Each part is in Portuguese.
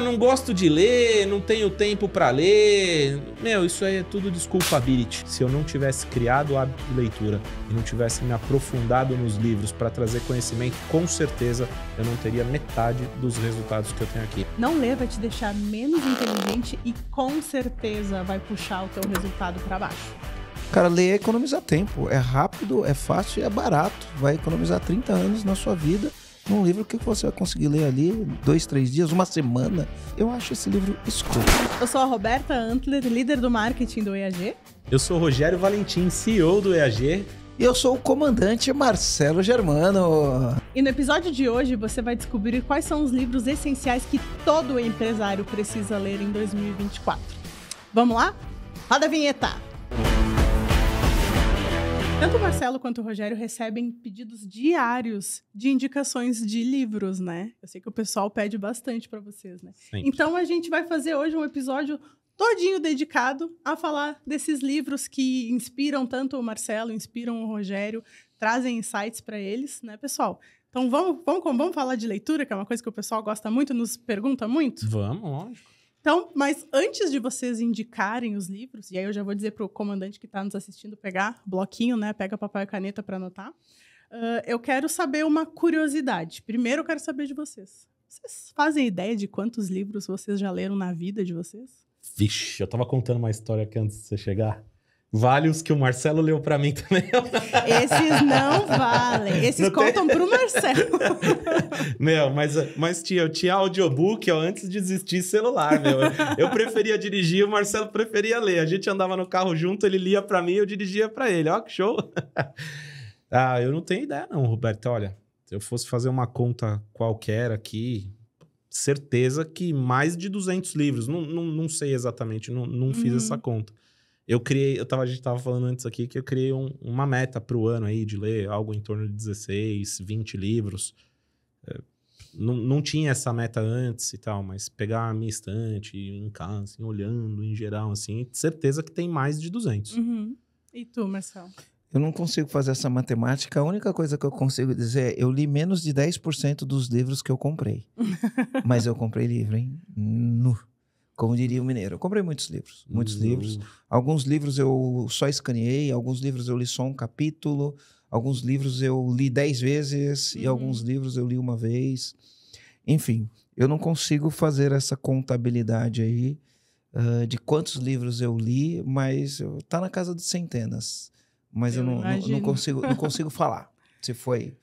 não gosto de ler, não tenho tempo para ler. Meu, isso aí é tudo desculpability. Se eu não tivesse criado o hábito de leitura e não tivesse me aprofundado nos livros para trazer conhecimento, com certeza eu não teria metade dos resultados que eu tenho aqui. Não ler vai te deixar menos inteligente e com certeza vai puxar o teu resultado para baixo. Cara, ler é economizar tempo. É rápido, é fácil e é barato. Vai economizar 30 anos na sua vida num livro que você vai conseguir ler ali dois, três dias, uma semana. Eu acho esse livro escuro. Eu sou a Roberta Antler, líder do marketing do EAG. Eu sou o Rogério Valentim, CEO do EAG. E eu sou o comandante Marcelo Germano. E no episódio de hoje você vai descobrir quais são os livros essenciais que todo empresário precisa ler em 2024. Vamos lá? Roda a vinheta! Música tanto o Marcelo quanto o Rogério recebem pedidos diários de indicações de livros, né? Eu sei que o pessoal pede bastante para vocês, né? Sempre. Então a gente vai fazer hoje um episódio todinho dedicado a falar desses livros que inspiram tanto o Marcelo, inspiram o Rogério, trazem insights para eles, né, pessoal? Então vamos, vamos, vamos falar de leitura, que é uma coisa que o pessoal gosta muito, nos pergunta muito? Vamos, lógico. Então, mas antes de vocês indicarem os livros, e aí eu já vou dizer para o comandante que está nos assistindo pegar bloquinho, né? Pega papel e caneta para anotar. Uh, eu quero saber uma curiosidade. Primeiro, eu quero saber de vocês. Vocês fazem ideia de quantos livros vocês já leram na vida de vocês? Vixe, eu estava contando uma história aqui antes de você chegar. Vale os que o Marcelo leu para mim também. Esses não valem. Esses não contam tem... pro Marcelo. meu, mas, mas tinha, eu tinha audiobook ó, antes de existir celular, meu. Eu preferia dirigir, o Marcelo preferia ler. A gente andava no carro junto, ele lia para mim, eu dirigia para ele. Ó, que show! ah, eu não tenho ideia não, Roberto. Olha, se eu fosse fazer uma conta qualquer aqui, certeza que mais de 200 livros. Não, não, não sei exatamente, não, não fiz uhum. essa conta eu criei, eu tava, a gente tava falando antes aqui que eu criei um, uma meta pro ano aí de ler algo em torno de 16, 20 livros. É, não, não tinha essa meta antes e tal, mas pegar a minha estante em casa, assim, olhando em geral, assim, certeza que tem mais de 200. Uhum. E tu, Marcelo? Eu não consigo fazer essa matemática. A única coisa que eu consigo dizer é eu li menos de 10% dos livros que eu comprei. Mas eu comprei livro, hein? Nu como diria o mineiro. Eu comprei muitos livros, muitos uhum. livros. Alguns livros eu só escaneei, alguns livros eu li só um capítulo, alguns livros eu li dez vezes uhum. e alguns livros eu li uma vez. Enfim, eu não consigo fazer essa contabilidade aí uh, de quantos livros eu li, mas está na casa de centenas. Mas eu, eu não, não, não, consigo, não consigo falar se foi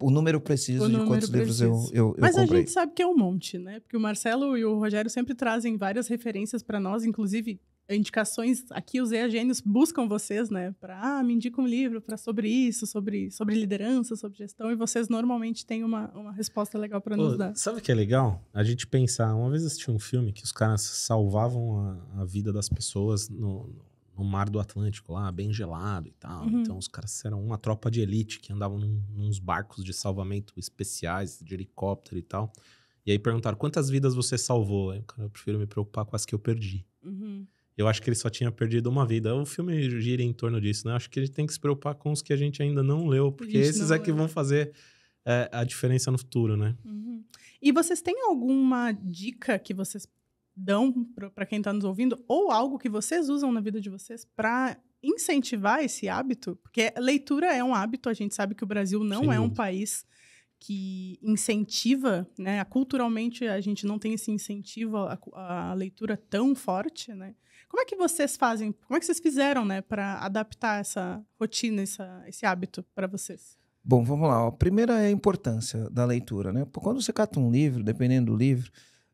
o número preciso o número de quantos preciso. livros eu, eu, eu Mas comprei. a gente sabe que é um monte, né? Porque o Marcelo e o Rogério sempre trazem várias referências para nós, inclusive indicações. Aqui os EAGênios buscam vocês, né? Para, ah, me indica um livro para sobre isso, sobre, sobre liderança, sobre gestão. E vocês normalmente têm uma, uma resposta legal para nos dar. Sabe o que é legal? A gente pensar. Uma vez assisti um filme que os caras salvavam a, a vida das pessoas no, no mar do Atlântico lá, bem gelado e tal. Uhum. Então os caras eram uma tropa de elite que andavam num, nos barcos de salvamento especiais, de helicóptero e tal. E aí perguntaram quantas vidas você salvou. Aí cara, eu prefiro me preocupar com as que eu perdi. Uhum. Eu acho que ele só tinha perdido uma vida. O filme gira em torno disso, né? acho que a gente tem que se preocupar com os que a gente ainda não leu, porque esses não, é que vão fazer é, a diferença no futuro, né? Uhum. E vocês têm alguma dica que vocês dão para quem está nos ouvindo ou algo que vocês usam na vida de vocês para incentivar esse hábito? Porque leitura é um hábito, a gente sabe que o Brasil não Sim. é um país que incentiva, né? Culturalmente a gente não tem esse incentivo à, à leitura tão forte, né? Como é que vocês fazem? Como é que vocês fizeram, né, para adaptar essa rotina, essa, esse hábito para vocês? Bom, vamos lá. A primeira é a importância da leitura, né? Quando você cata um livro, dependendo do livro,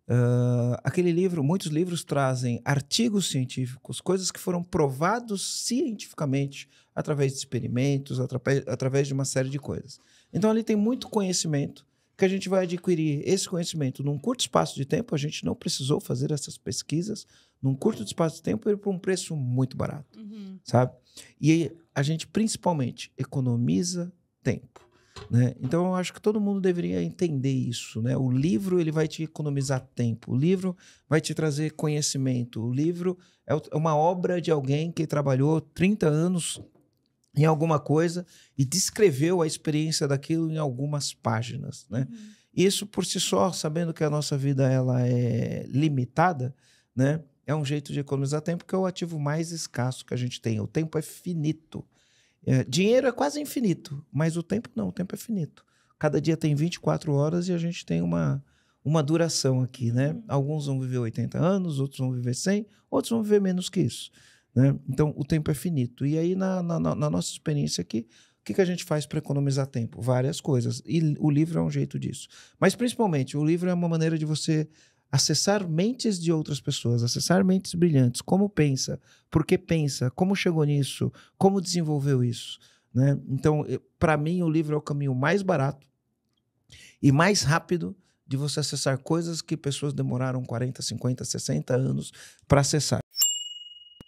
Uh, aquele livro, muitos livros trazem artigos científicos, coisas que foram provados cientificamente através de experimentos, através, através de uma série de coisas. Então ali tem muito conhecimento que a gente vai adquirir esse conhecimento num curto espaço de tempo. A gente não precisou fazer essas pesquisas num curto espaço de tempo e por um preço muito barato, uhum. sabe? E a gente principalmente economiza tempo. Né? Então eu acho que todo mundo deveria entender isso. Né? O livro ele vai te economizar tempo, o livro vai te trazer conhecimento, o livro é, é uma obra de alguém que trabalhou 30 anos em alguma coisa e descreveu a experiência daquilo em algumas páginas. Né? Uhum. Isso por si só, sabendo que a nossa vida ela é limitada, né? é um jeito de economizar tempo, que é o ativo mais escasso que a gente tem. O tempo é finito. É, dinheiro é quase infinito, mas o tempo não, o tempo é finito. Cada dia tem 24 horas e a gente tem uma, uma duração aqui, né? Uhum. Alguns vão viver 80 anos, outros vão viver 100, outros vão viver menos que isso, né? Então, o tempo é finito. E aí, na, na, na nossa experiência aqui, o que, que a gente faz para economizar tempo? Várias coisas. E o livro é um jeito disso. Mas, principalmente, o livro é uma maneira de você acessar mentes de outras pessoas, acessar mentes brilhantes, como pensa, por que pensa, como chegou nisso, como desenvolveu isso. Né? Então, para mim, o livro é o caminho mais barato e mais rápido de você acessar coisas que pessoas demoraram 40, 50, 60 anos para acessar.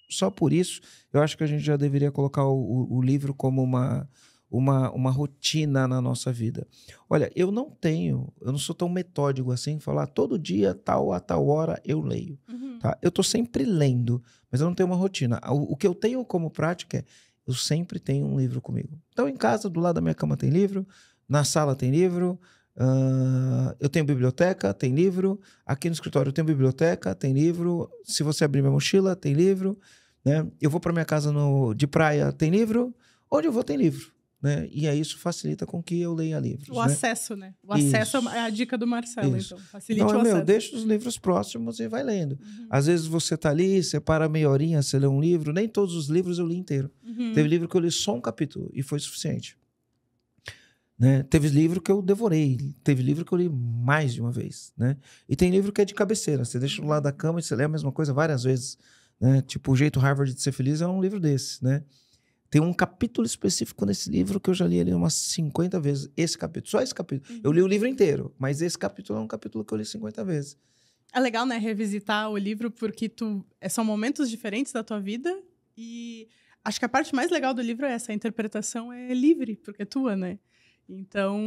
Só por isso, eu acho que a gente já deveria colocar o, o livro como uma, uma, uma rotina na nossa vida. Olha, eu não tenho, eu não sou tão metódico assim, falar ah, todo dia, tal a tal hora eu leio. Uhum. Tá? Eu estou sempre lendo, mas eu não tenho uma rotina. O, o, que eu tenho como prática é, eu sempre tenho um livro comigo. Então, em casa, do lado da minha cama tem livro, na sala tem livro, uh, eu tenho biblioteca, tem livro, aqui no escritório eu tenho biblioteca, tem livro, se você abrir minha mochila, tem livro, né? Eu vou para minha casa no, de praia, tem livro, onde eu vou tem livro. Né? E aí isso facilita com que eu leia livros. O né? acesso, né? O acesso é, é a dica do Marcelo, isso. então. Facilite então, o acesso. Meu, deixa os livros próximos e vai lendo. Uhum. Às vezes você está ali, você para meia horinha, você lê um livro. Nem todos os livros eu li inteiro. Uhum. Teve livro que eu li só um capítulo e foi suficiente. Né? Teve livro que eu devorei, teve livro que eu li mais de uma vez, né? E tem livro que é de cabeceira, você deixa do lado da cama e você lê a mesma coisa várias vezes, né? Tipo, O Jeito Harvard de Ser Feliz é um livro desse, né? Tem um capítulo específico nesse livro que eu já li ele umas 50 vezes. Esse capítulo, só esse capítulo. Uhum. Eu li o uhum. livro inteiro, mas esse capítulo é um capítulo que eu li 50 vezes. É legal, né, revisitar o livro porque tu é, são momentos diferentes da tua vida e acho que a parte mais legal do livro é essa, a interpretação é livre, porque é tua, né? Então,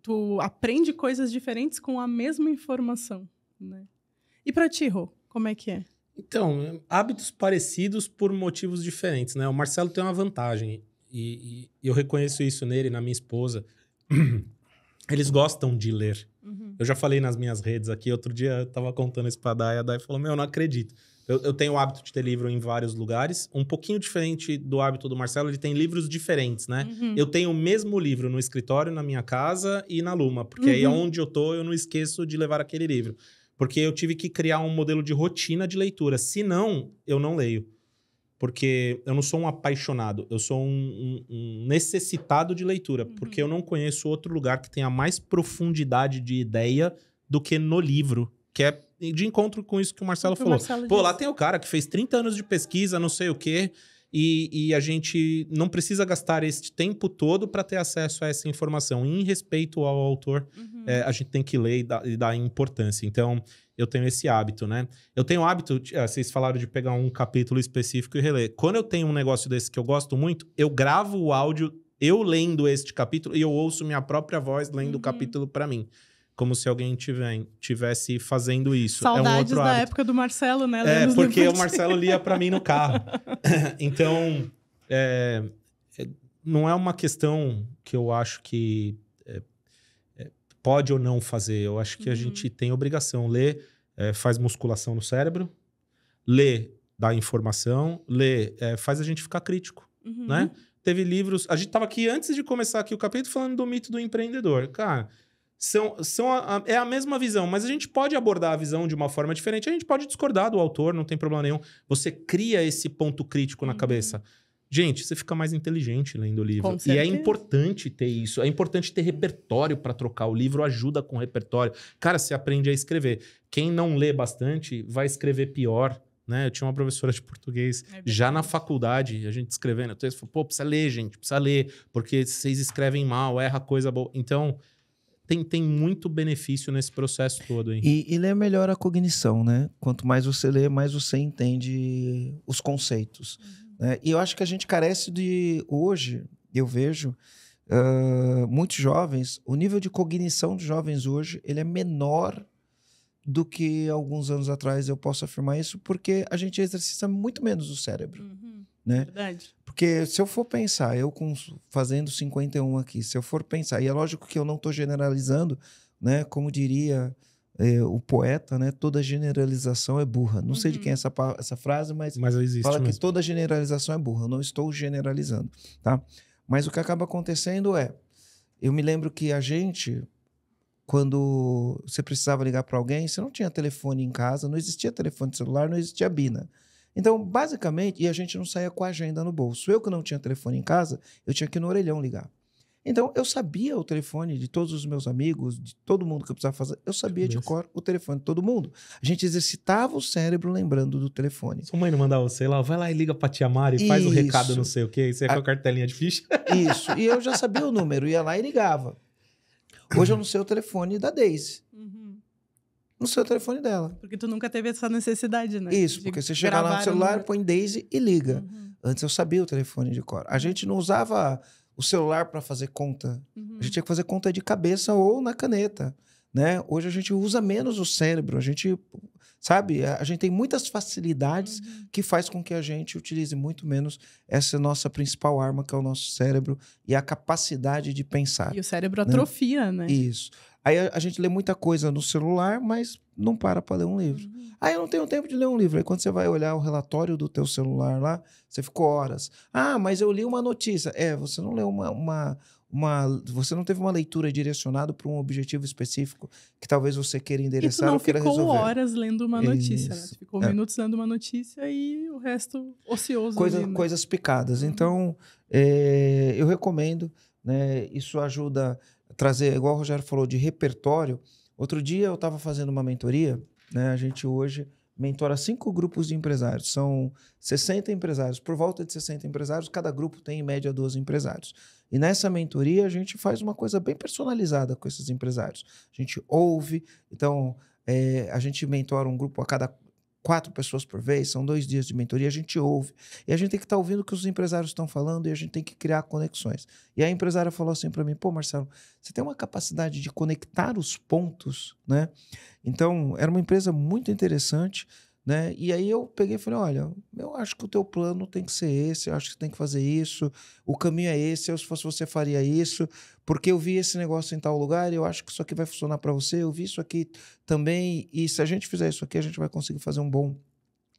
tu aprende coisas diferentes com a mesma informação, né? E para ti, Rô, como é que é? Então, hábitos parecidos por motivos diferentes, né? O Marcelo tem uma vantagem e, e eu reconheço isso nele, na minha esposa. Eles gostam de ler. Uhum. Eu já falei nas minhas redes aqui, outro dia eu tava contando isso pra Dai, a Dai falou, meu, eu não acredito. Eu, eu, tenho o hábito de ter livro em vários lugares, um pouquinho diferente do hábito do Marcelo, ele tem livros diferentes, né? Uhum. Eu tenho o mesmo livro no escritório, na minha casa e na Luma, porque uhum. aí onde eu tô eu não esqueço de levar aquele livro. Porque eu tive que criar um modelo de rotina de leitura. Se não, eu não leio. Porque eu não sou um apaixonado, eu sou um, um, um necessitado de leitura. Uhum. Porque eu não conheço outro lugar que tenha mais profundidade de ideia do que no livro. Que é de encontro com isso que o Marcelo o falou. Marcelo Pô, disse. lá tem o cara que fez 30 anos de pesquisa, não sei o quê, e, e a gente não precisa gastar este tempo todo para ter acesso a essa informação. em respeito ao autor, uhum. é, a gente tem que ler e dar, e dar importância. Então, eu tenho esse hábito, né? Eu tenho o hábito, ah, vocês falaram de pegar um capítulo específico e reler. Quando eu tenho um negócio desse que eu gosto muito, eu gravo o áudio eu lendo este capítulo e eu ouço minha própria voz lendo uhum. o capítulo para mim como se alguém tivesse fazendo isso. Saudades é um outro da hábito. época do Marcelo, né? É, porque o Marcelo lia para mim no carro. então, é, é, não é uma questão que eu acho que é, é pode ou não fazer. Eu acho que uhum. a gente tem obrigação. Ler é, faz musculação no cérebro, ler dá informação, ler é, faz a gente ficar crítico, uhum. né? Teve livros... A gente tava aqui, antes de começar aqui o capítulo, falando do mito do empreendedor. Cara são, são a, a, é a mesma visão, mas a gente pode abordar a visão de uma forma diferente. A gente pode discordar do autor, não tem problema nenhum. Você cria esse ponto crítico na uhum. cabeça. Gente, você fica mais inteligente lendo o livro. E é importante ter isso. É importante ter repertório para trocar. O livro ajuda com repertório. Cara, você aprende a escrever. Quem não lê bastante vai escrever pior. Né? Eu tinha uma professora de português é já na faculdade, a gente escrevendo Eu falei, falou, pô, precisa ler, gente, precisa ler, porque vocês escrevem mal, erra coisa boa. Então, tem, tem muito benefício nesse processo todo. Hein? E, e ler melhor a cognição, né? Quanto mais você lê, mais você entende os conceitos. Uhum. Né? E eu acho que a gente carece de. Hoje, eu vejo. Uh, muitos jovens, o nível de cognição de jovens hoje ele é menor do que alguns anos atrás eu posso afirmar isso, porque a gente exercita muito menos o cérebro. Uhum né? Verdade. Porque se eu for pensar, eu com, fazendo 51 aqui, se eu for pensar, e é lógico que eu não estou generalizando, né? Como diria é, o poeta, né? Toda generalização é burra. Não uhum. sei de quem é uhum. essa, essa frase, mas, mas fala mesmo. que toda generalização é burra. Eu não estou generalizando, tá? Mas o que acaba acontecendo é, eu me lembro que a gente, quando você precisava ligar para alguém, você não tinha telefone em casa, não existia telefone celular, não existia bina. Então, basicamente, e a gente não saía com a agenda no bolso. Eu que não tinha telefone em casa, eu tinha que ir no orelhão ligar. Então, eu sabia o telefone de todos os meus amigos, de todo mundo que eu precisava fazer. Eu sabia de cor o telefone de todo mundo. A gente exercitava o cérebro lembrando do telefone. Sua mãe não mandava você lá, vai lá e liga pra tia Mari, faz o um recado, não sei o quê. Você ia a... com a cartelinha de ficha? Isso. E eu já sabia o número, ia lá e ligava. Hoje eu não sei o telefone da Daisy. Uhum no seu telefone dela. Porque tu nunca teve essa necessidade, né? Isso, de porque você chega lá no celular, põe Daisy e liga. Uhum. Antes eu sabia o telefone de cor. A uhum. gente não usava o celular para fazer conta. Uhum. A gente tinha que fazer conta de cabeça ou na caneta, né? Hoje a gente usa menos o cérebro, a gente sabe, a gente tem muitas facilidades uhum. que faz com que a gente utilize muito menos essa nossa principal arma que é o nosso cérebro e a capacidade de pensar. E o cérebro né? atrofia, né? Isso. Aí a, a, gente lê muita coisa no celular, mas não para para ler um livro. Uhum. Aí ah, eu não tenho tempo de ler um livro. Aí quando você vai olhar o relatório do teu celular lá, você ficou horas. Ah, mas eu li uma notícia. É, você não leu uma, uma uma, você não teve uma leitura direcionada para um objetivo específico que talvez você queira endereçar ou queira resolver. ficou horas lendo uma notícia, né? ficou é. minutos lendo uma notícia e o resto ocioso. Coisa, ali, né? Coisas picadas. Uhum. Então, é, eu recomendo. Né? Isso ajuda trazer, igual o Rogério falou, de repertório. Outro dia eu estava fazendo uma mentoria, né? A gente hoje mentora cinco grupos de empresários, são 60 empresários, por volta de 60 empresários, cada grupo tem em média 12 empresários. E nessa mentoria a gente faz uma coisa bem personalizada com esses empresários. A gente ouve, então é, a gente mentora um grupo a cada quatro pessoas por vez, são dois dias de mentoria, a gente ouve. E a gente tem que estar tá ouvindo o que os empresários estão falando e a gente tem que criar conexões. E a empresária falou assim para mim: pô, Marcelo, você tem uma capacidade de conectar os pontos, né? Então, era uma empresa muito interessante. Né? E aí eu peguei e falei: olha, eu acho que o teu plano tem que ser esse, eu acho que você tem que fazer isso, o caminho é esse, eu se fosse você faria isso, porque eu vi esse negócio em tal lugar, eu acho que isso aqui vai funcionar para você, eu vi isso aqui também, e se a gente fizer isso aqui, a gente vai conseguir fazer um bom,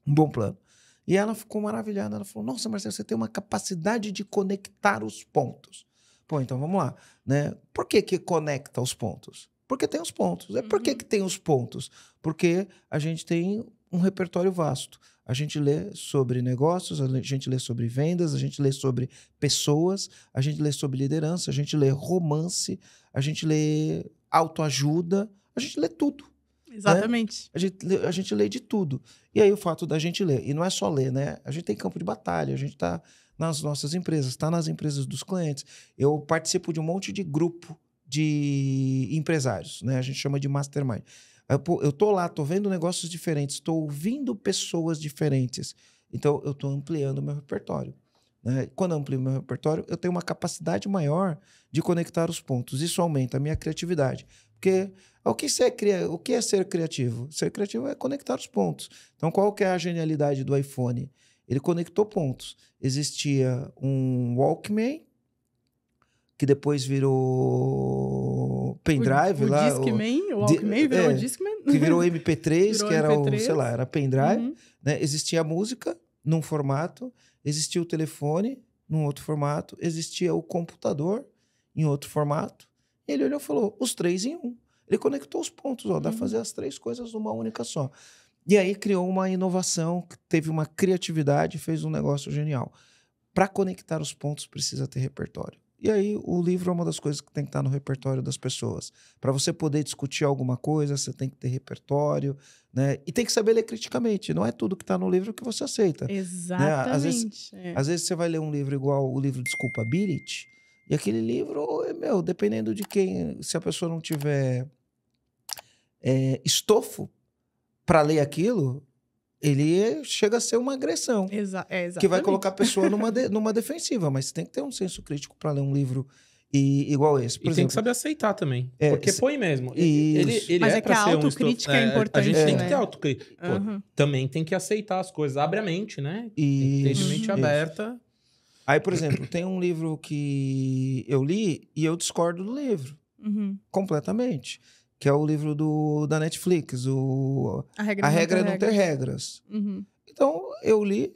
um bom plano. E ela ficou maravilhada, ela falou: nossa, Marcelo, você tem uma capacidade de conectar os pontos. Pô, então vamos lá, né? Por que, que conecta os pontos? Porque tem os pontos. É por que, uhum. que tem os pontos? Porque a gente tem um repertório vasto. A gente lê sobre negócios, a gente lê sobre vendas, a gente lê sobre pessoas, a gente lê sobre liderança, a gente lê romance, a gente lê autoajuda, a gente lê tudo. Né? Exatamente. Né? A, gente, lê, a gente lê de tudo. E aí o fato da gente ler, e não é só ler, né? A gente tem campo de batalha, a gente está nas nossas empresas, está nas empresas dos clientes. Eu participo de um monte de grupo de empresários, né? A gente chama de mastermind. Eu, eu tô lá, tô vendo negócios diferentes, tô ouvindo pessoas diferentes. Então, eu tô ampliando meu repertório. Né? Quando eu amplio meu repertório, eu tenho uma capacidade maior de conectar os pontos. Isso aumenta a minha criatividade. Porque é o que, é o que é ser criativo? Ser criativo é conectar os pontos. Então, qual que é a genialidade do iPhone? Ele conectou pontos. Existia um Walkman que depois virou pendrive o, o lá. Discman, o, o Walkman virou é, Discman. Que virou MP3, virou que era MP3. o, sei lá, era pendrive. Uhum. Né? Existia a música num formato, existia o telefone num outro formato, existia o computador em outro formato. Ele olhou e falou, os três em um. Ele conectou os pontos, ó, uhum. dá para fazer as três coisas numa única só. E aí criou uma inovação, teve uma criatividade, fez um negócio genial. Para conectar os pontos precisa ter repertório. E aí o livro é uma das coisas que tem que estar no repertório das pessoas. Para você poder discutir alguma coisa, você tem que ter repertório, né? E tem que saber ler criticamente. Não é tudo que está no livro que você aceita. Exatamente. Né? Às, vezes, é. às vezes você vai ler um livro igual o livro Desculpa e aquele livro, meu, dependendo de quem, se a pessoa não tiver é, estofo para ler aquilo, ele chega a ser uma agressão. Exa é, que vai colocar a pessoa numa, de, numa defensiva. Mas você tem que ter um senso crítico para ler um livro e, igual esse. Por e exemplo. tem que saber aceitar também. É, porque põe mesmo. Ele, ele, Mas é, é que a autocrítica um... é, é importante. a gente tem que né? ter autocrítica. Uhum. Também tem que aceitar as coisas. Abre a mente, né? E... Tem que ter mente aberta. Aí, por exemplo, tem um livro que eu li e eu discordo do livro. Uhum. Completamente que é o livro do, da Netflix, o A Regra, a não, regra ter não Ter Regras. Uhum. Então, eu li,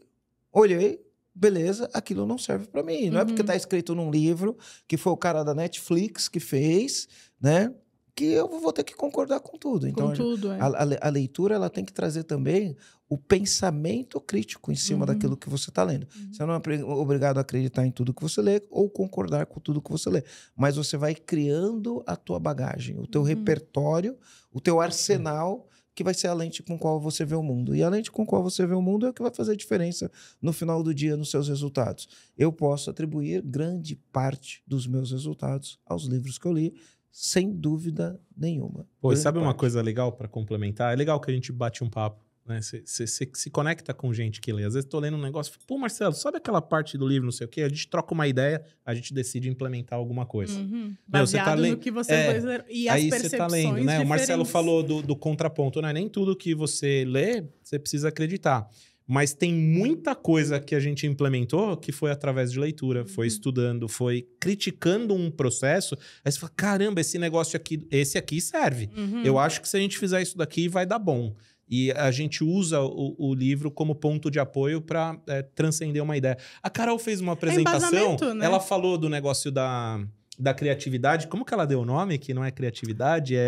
olhei, beleza, aquilo não serve para mim. Não uhum. é porque uhum. tá escrito num livro que foi o cara da Netflix que fez, né? que eu vou ter que concordar com tudo. Então, com tudo, é. a, a, a, leitura ela tem que trazer também o pensamento crítico em cima uhum. daquilo que você está lendo. Uhum. Você não é obrigado a acreditar em tudo que você lê ou concordar com tudo que você lê, mas você vai criando a tua bagagem, o teu uhum. repertório, o teu uhum. arsenal que vai ser a lente com qual você vê o mundo. E a lente com qual você vê o mundo é o que vai fazer a diferença no final do dia nos seus resultados. Eu posso atribuir grande parte dos meus resultados aos livros que eu li, sem dúvida nenhuma. Pô, e sabe parte. uma coisa legal para complementar? É legal que a gente bate um papo, né? Você se conecta com gente que lê. Às vezes tô lendo um negócio, pô, Marcelo, sabe aquela parte do livro, não sei o quê? A gente troca uma ideia, a gente decide implementar alguma coisa. Uhum. Meu, você tá lendo que você é, ler, e aí as aí você tá lendo, né? O Marcelo falou do, do contraponto, né? Nem tudo que você lê, você precisa acreditar. Mas tem muita coisa que a gente implementou que foi através de leitura, foi uhum. estudando, foi criticando um processo. Aí você fala: caramba, esse negócio aqui, esse aqui serve. Uhum. Eu acho que se a gente fizer isso daqui, vai dar bom. E a gente usa o, o livro como ponto de apoio para é, eh, transcender uma ideia. A Carol fez uma é apresentação, é né? ela falou do negócio da da criatividade. Como que ela deu o nome? Que não é criatividade, é,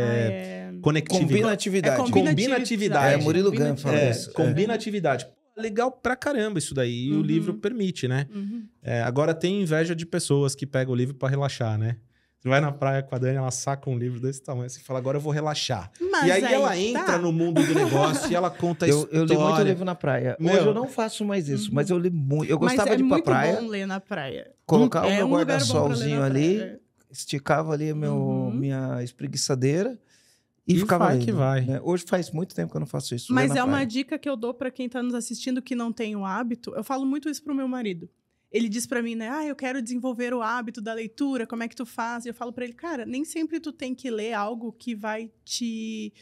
ah, é... conectividade. Combinatividade. É combinatividade. combinatividade. É, Murilo Gann fala é, isso. É. Combinatividade legal pra caramba isso daí. Uhum. o livro permite, né? Uhum. É, agora tem inveja de pessoas que pegam o livro para relaxar, né? Você vai na praia com a Dani, ela saca um livro desse tamanho, você fala, agora eu vou relaxar. Mas e aí, aí ela tá. entra no mundo do negócio e ela conta a eu, história. Eu li muito livro na praia. Meu. Hoje eu não faço mais isso, uhum. mas eu li muito. Eu gostava é de ir pra praia. É muito bom ler na praia. Colocar é o meu um guarda-solzinho ali, esticava ali meu, uhum. minha espreguiçadeira e, e ficava vai lendo, que vai. Né? Hoje faz muito tempo que eu não faço isso. Mas é, uma dica que eu dou para quem está nos assistindo que não tem o hábito. Eu falo muito isso pro meu marido. Ele diz para mim, né? Ah, eu quero desenvolver o hábito da leitura. Como é que tu faz? E eu falo para ele, cara, nem sempre tu tem que ler algo que vai te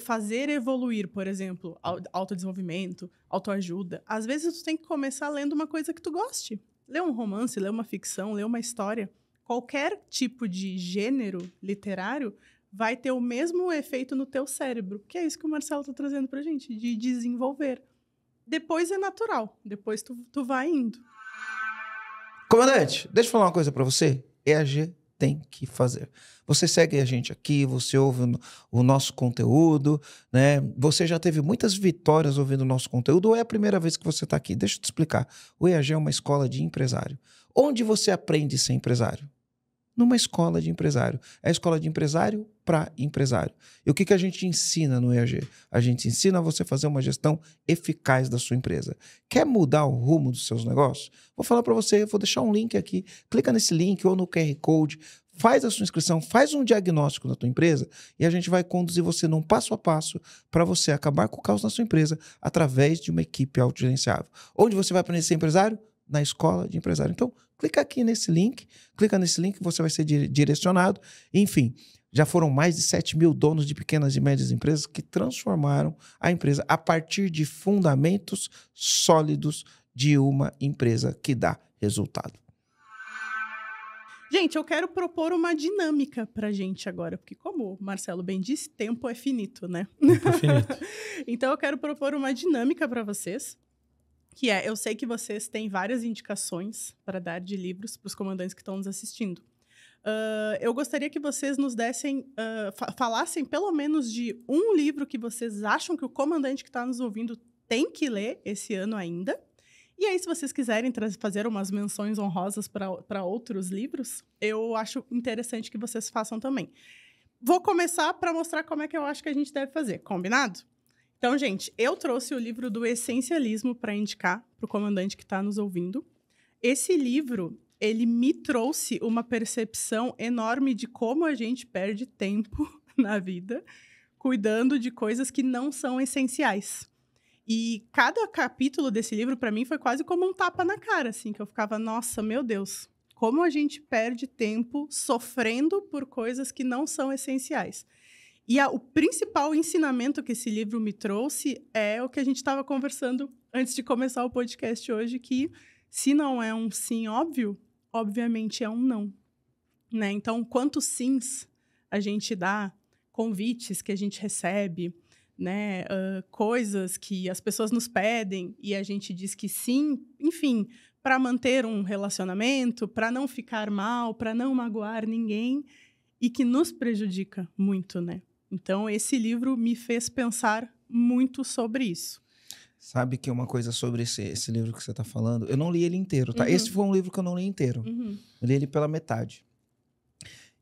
fazer evoluir, por exemplo, autodesenvolvimento, autoajuda. Às vezes tu tem que começar lendo uma coisa que tu goste. Ler um romance, ler uma ficção, ler uma história. Qualquer tipo de gênero literário vai ter o mesmo efeito no teu cérebro, que é isso que o Marcelo está trazendo para gente, de desenvolver. Depois é natural, depois tu, tu vai indo. Comandante, deixa eu falar uma coisa para você. É EAG tem que fazer. Você segue a gente aqui, você ouve o nosso conteúdo, né? Você já teve muitas vitórias ouvindo o nosso conteúdo, ou é a primeira vez que você está aqui? Deixa eu te explicar. O EAG é uma escola de empresário. Onde você aprende a ser empresário? numa escola de empresário. É a escola de empresário para empresário. E o que, que a gente ensina no EAG? A gente ensina você fazer uma gestão eficaz da sua empresa. Quer mudar o rumo dos seus negócios? Vou falar para você, vou deixar um link aqui. Clica nesse link ou no QR Code, faz a sua inscrição, faz um diagnóstico da tua empresa e a gente vai conduzir você num passo a passo para você acabar com o caos na sua empresa através de uma equipe autogerenciável. Onde você vai aprender a ser empresário? na escola de empresário. Então, clica aqui nesse link, clica nesse link, você vai ser direcionado. Enfim, já foram mais de 7 mil donos de pequenas e médias empresas que transformaram a empresa a partir de fundamentos sólidos de uma empresa que dá resultado. Gente, eu quero propor uma dinâmica para gente agora, porque como o Marcelo bem disse, tempo é finito, né? Tempo é finito. então eu quero propor uma dinâmica para vocês, que é: eu sei que vocês têm várias indicações para dar de livros para os comandantes que estão nos assistindo. Uh, eu gostaria que vocês nos dessem, uh, fa falassem pelo menos de um livro que vocês acham que o comandante que está nos ouvindo tem que ler esse ano ainda. E aí, se vocês quiserem fazer umas menções honrosas para outros livros, eu acho interessante que vocês façam também. Vou começar para mostrar como é que eu acho que a gente deve fazer, combinado? Então, gente, eu trouxe o livro do Essencialismo para indicar para o comandante que está nos ouvindo. Esse livro, ele me trouxe uma percepção enorme de como a gente perde tempo na vida cuidando de coisas que não são essenciais. E cada capítulo desse livro, para mim, foi quase como um tapa na cara, assim, que eu ficava, nossa, meu Deus, como a gente perde tempo sofrendo por coisas que não são essenciais. E a, o principal ensinamento que esse livro me trouxe é o que a gente estava conversando antes de começar o podcast hoje, que se não é um sim óbvio, obviamente é um não. Né? Então, quantos sims a gente dá, convites que a gente recebe, né, uh, coisas que as pessoas nos pedem e a gente diz que sim, enfim, para manter um relacionamento, para não ficar mal, para não magoar ninguém e que nos prejudica muito, né? Então, esse livro me fez pensar muito sobre isso. Sabe que uma coisa sobre esse, esse livro que você está falando, eu não li ele inteiro, tá? Uhum. Esse foi um livro que eu não li inteiro. Uhum. Eu li ele pela metade.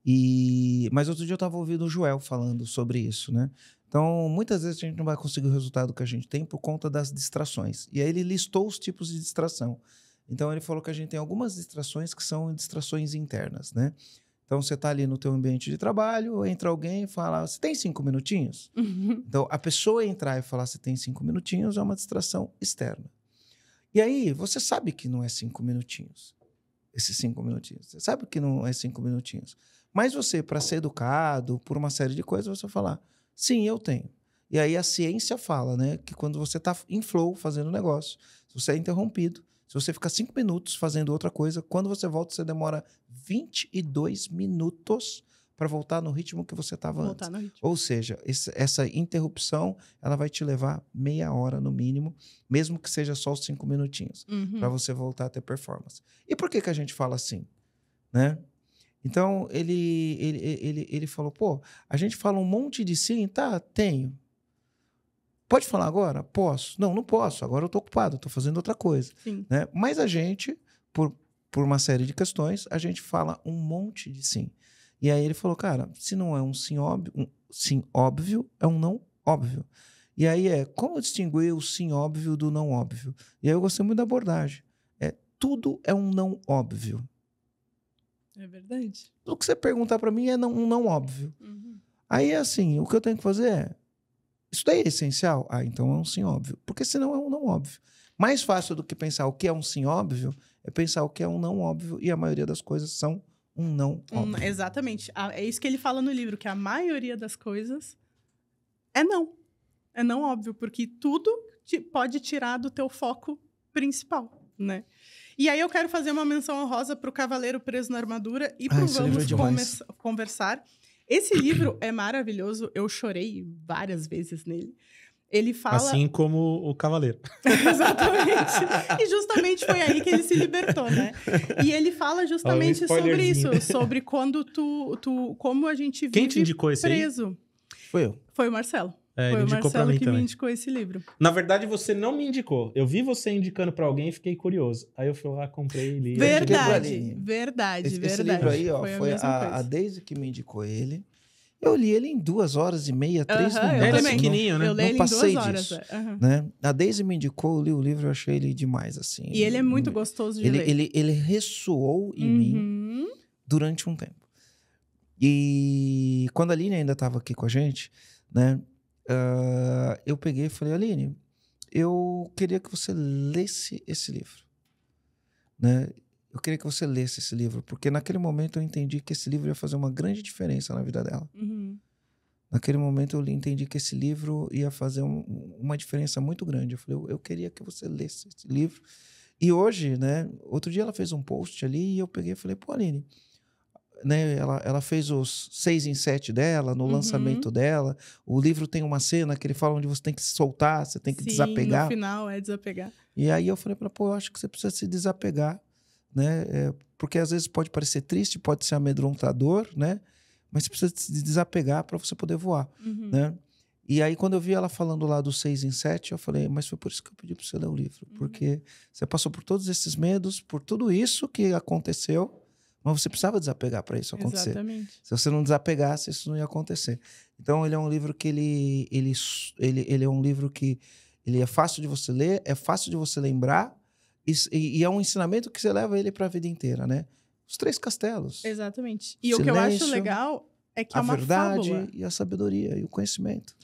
E mas outro dia eu estava ouvindo o Joel falando sobre isso, né? Então, muitas vezes a gente não vai conseguir o resultado que a gente tem por conta das distrações. E aí ele listou os tipos de distração. Então ele falou que a gente tem algumas distrações que são distrações internas, né? Então você está ali no teu ambiente de trabalho, entra alguém e fala, você tem cinco minutinhos? Uhum. Então a pessoa entrar e falar, você tem cinco minutinhos, é uma distração externa. E aí você sabe que não é cinco minutinhos, esses cinco minutinhos. Você sabe que não é cinco minutinhos. Mas você, para ser educado, por uma série de coisas, você falar, sim, eu tenho. E aí a ciência fala, né, que quando você está em flow fazendo negócio, se você é interrompido, se você ficar cinco minutos fazendo outra coisa, quando você volta, você demora 22 minutos para voltar no ritmo que você estava antes. Ou seja, esse, essa interrupção ela vai te levar meia hora no mínimo, mesmo que seja só os cinco minutinhos, uhum. para você voltar a ter performance. E por que, que a gente fala assim? Né? Então ele, ele, ele, ele falou: pô, a gente fala um monte de sim, tá? Tenho, Pode falar agora? Posso. Não, não posso. Agora eu estou ocupado, estou fazendo outra coisa. Sim. Né? Mas a gente, por, por uma série de questões, a gente fala um monte de sim. E aí ele falou, cara, se não é um sim óbvio, um sim óbvio é um não óbvio. E aí é como distinguir o sim óbvio do não óbvio? E aí eu gostei muito da abordagem. É tudo é um não óbvio. É verdade. Tudo que você perguntar para mim é não, um não óbvio. Uhum. Aí é assim, o que eu tenho que fazer é isso daí é essencial? Ah, então é um sim óbvio. Porque senão é um não óbvio. Mais fácil do que pensar o que é um sim óbvio é pensar o que é um não óbvio, e a maioria das coisas são um não óbvio. Um, exatamente. É isso que ele fala no livro, que a maioria das coisas é não. É não óbvio, porque tudo te pode tirar do teu foco principal, né? E aí eu quero fazer uma menção honrosa para o Cavaleiro Preso na Armadura e ah, para é Vamos Conversar, esse livro é maravilhoso, eu chorei várias vezes nele. Ele fala. Assim como o Cavaleiro. Exatamente. E justamente foi aí que ele se libertou, né? E ele fala justamente um sobre isso, sobre quando tu, tu. Como a gente vive Quem te indicou esse preso. Aí? Foi eu. Foi o Marcelo. É, Foi ele indicou Marcelo pra mim que também. me indicou esse livro. Na verdade, você não me indicou. Eu vi você indicando para alguém e fiquei curioso. Aí eu fui lá, comprei e li. Verdade, verdade, esse, verdade. Esse livro aí, ó, foi, foi a, a, a, Daisy que me indicou ele. Eu li ele em duas horas e meia, três uh -huh, minutos. Ele é pequenininho, né? Eu leio não passei em duas horas, disso. Uh é, -huh. né? A Daisy me indicou, eu li o livro, eu achei ele demais, assim. E ele é muito gostoso de ele, ler. Ele, ele ressoou em mim uhum. durante um tempo. E quando a Aline ainda estava aqui com a gente, né? Ah, eu peguei e falei, Aline, eu queria que você lesse esse livro. Né? Eu queria que você lesse esse livro, porque naquele momento eu entendi que esse livro ia fazer uma grande diferença na vida dela. Uhum. Naquele momento eu entendi que esse livro ia fazer um, uma diferença muito grande. Eu falei, eu, eu queria que você lesse esse livro. E hoje, né? Outro dia ela fez um post ali e eu peguei e falei, pô, Aline, né, ela, ela fez os seis em sete dela, no uhum. lançamento dela. O livro tem uma cena que ele fala onde você tem que se soltar, você tem que Sim, desapegar. no final é desapegar. E aí eu falei para pô, eu acho que você precisa se desapegar, né? É, porque às vezes pode parecer triste, pode ser amedrontador, né? Mas você precisa se desapegar para você poder voar, uhum. né? E aí, quando eu vi ela falando lá do seis em sete eu falei, mas foi por isso que eu pedi para você ler o livro. Uhum. Porque você passou por todos esses medos, por tudo isso que aconteceu, mas você precisava desapegar para isso acontecer. Exatamente. Se você não desapegasse, isso não ia acontecer. Então ele é um livro que ele ele ele, ele é um livro que ele é fácil de você ler, é fácil de você lembrar e, e é um ensinamento que você leva ele para a vida inteira, né? Os três castelos. Exatamente. E Silêncio, o que eu acho legal é que é a é uma verdade fábula. e a sabedoria e o conhecimento.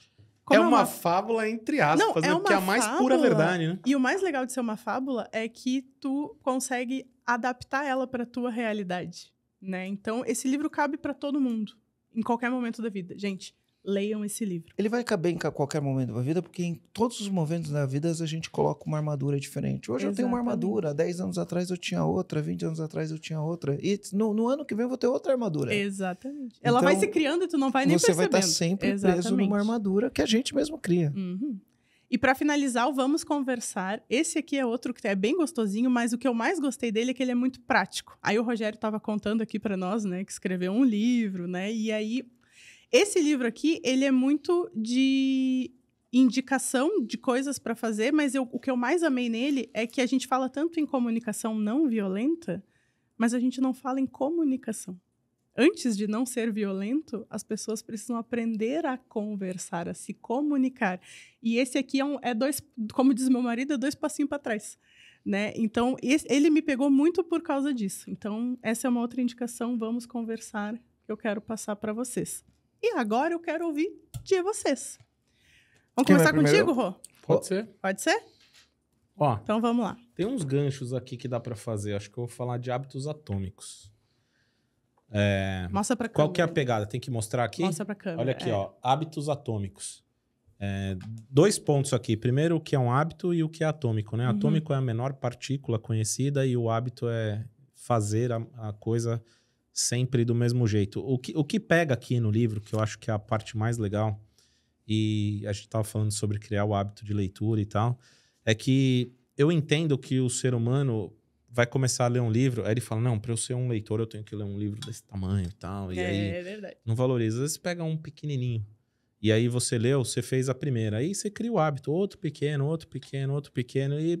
É, é uma, uma, fábula entre aspas, Não, é né? porque é a mais pura verdade, né? E o mais legal de ser uma fábula é que tu consegue adaptar ela para a tua realidade, né? Então, esse livro cabe para todo mundo, em qualquer momento da vida. Gente, leiam esse livro. Ele vai caber em qualquer momento da vida, porque em todos os momentos da vida a gente coloca uma armadura diferente. Hoje Exatamente. eu tenho uma armadura, 10 anos atrás eu tinha outra, 20 anos atrás eu tinha outra. E no, no ano que vem eu vou ter outra armadura. Exatamente. Então, Ela vai então, se criando e tu não vai nem você tá percebendo. Você vai estar sempre Exatamente. preso numa armadura que a gente mesmo cria. Uhum. E para finalizar, o vamos conversar. Esse aqui é outro que é bem gostosinho, mas o que eu mais gostei dele é que ele é muito prático. Aí o Rogério estava contando aqui para nós, né, que escreveu um livro, né? E aí esse livro aqui, ele é muito de indicação de coisas para fazer, mas eu, o que eu mais amei nele é que a gente fala tanto em comunicação não violenta, mas a gente não fala em comunicação antes de não ser violento, as pessoas precisam aprender a conversar, a se comunicar. E esse aqui é, um, é dois, como diz meu marido, é dois passinhos para trás. Né? Então, esse, ele me pegou muito por causa disso. Então, essa é uma outra indicação. Vamos conversar, que eu quero passar para vocês. E agora eu quero ouvir de vocês. Vamos Quem começar contigo, Rô? Pode ser. Pode ser? Ó, então vamos lá. Tem uns ganchos aqui que dá para fazer. Acho que eu vou falar de hábitos atômicos. É, Mostra pra Qual que é a pegada? Tem que mostrar aqui? Mostra pra câmera. Olha aqui, é. ó. Hábitos atômicos. É, dois pontos aqui. Primeiro, o que é um hábito e o que é atômico, né? Uhum. Atômico é a menor partícula conhecida e o hábito é fazer a, a, coisa sempre do mesmo jeito. O que, o que pega aqui no livro, que eu acho que é a parte mais legal, e a gente tava falando sobre criar o hábito de leitura e tal, é que eu entendo que o ser humano vai começar a ler um livro, aí ele fala, não, para eu ser um leitor eu tenho que ler um livro desse tamanho e tal. E é, aí é verdade. Não valoriza. Às vezes pega um pequenininho. E aí você leu, você fez a primeira. Aí você cria o hábito, outro pequeno, outro pequeno, outro pequeno. E eh,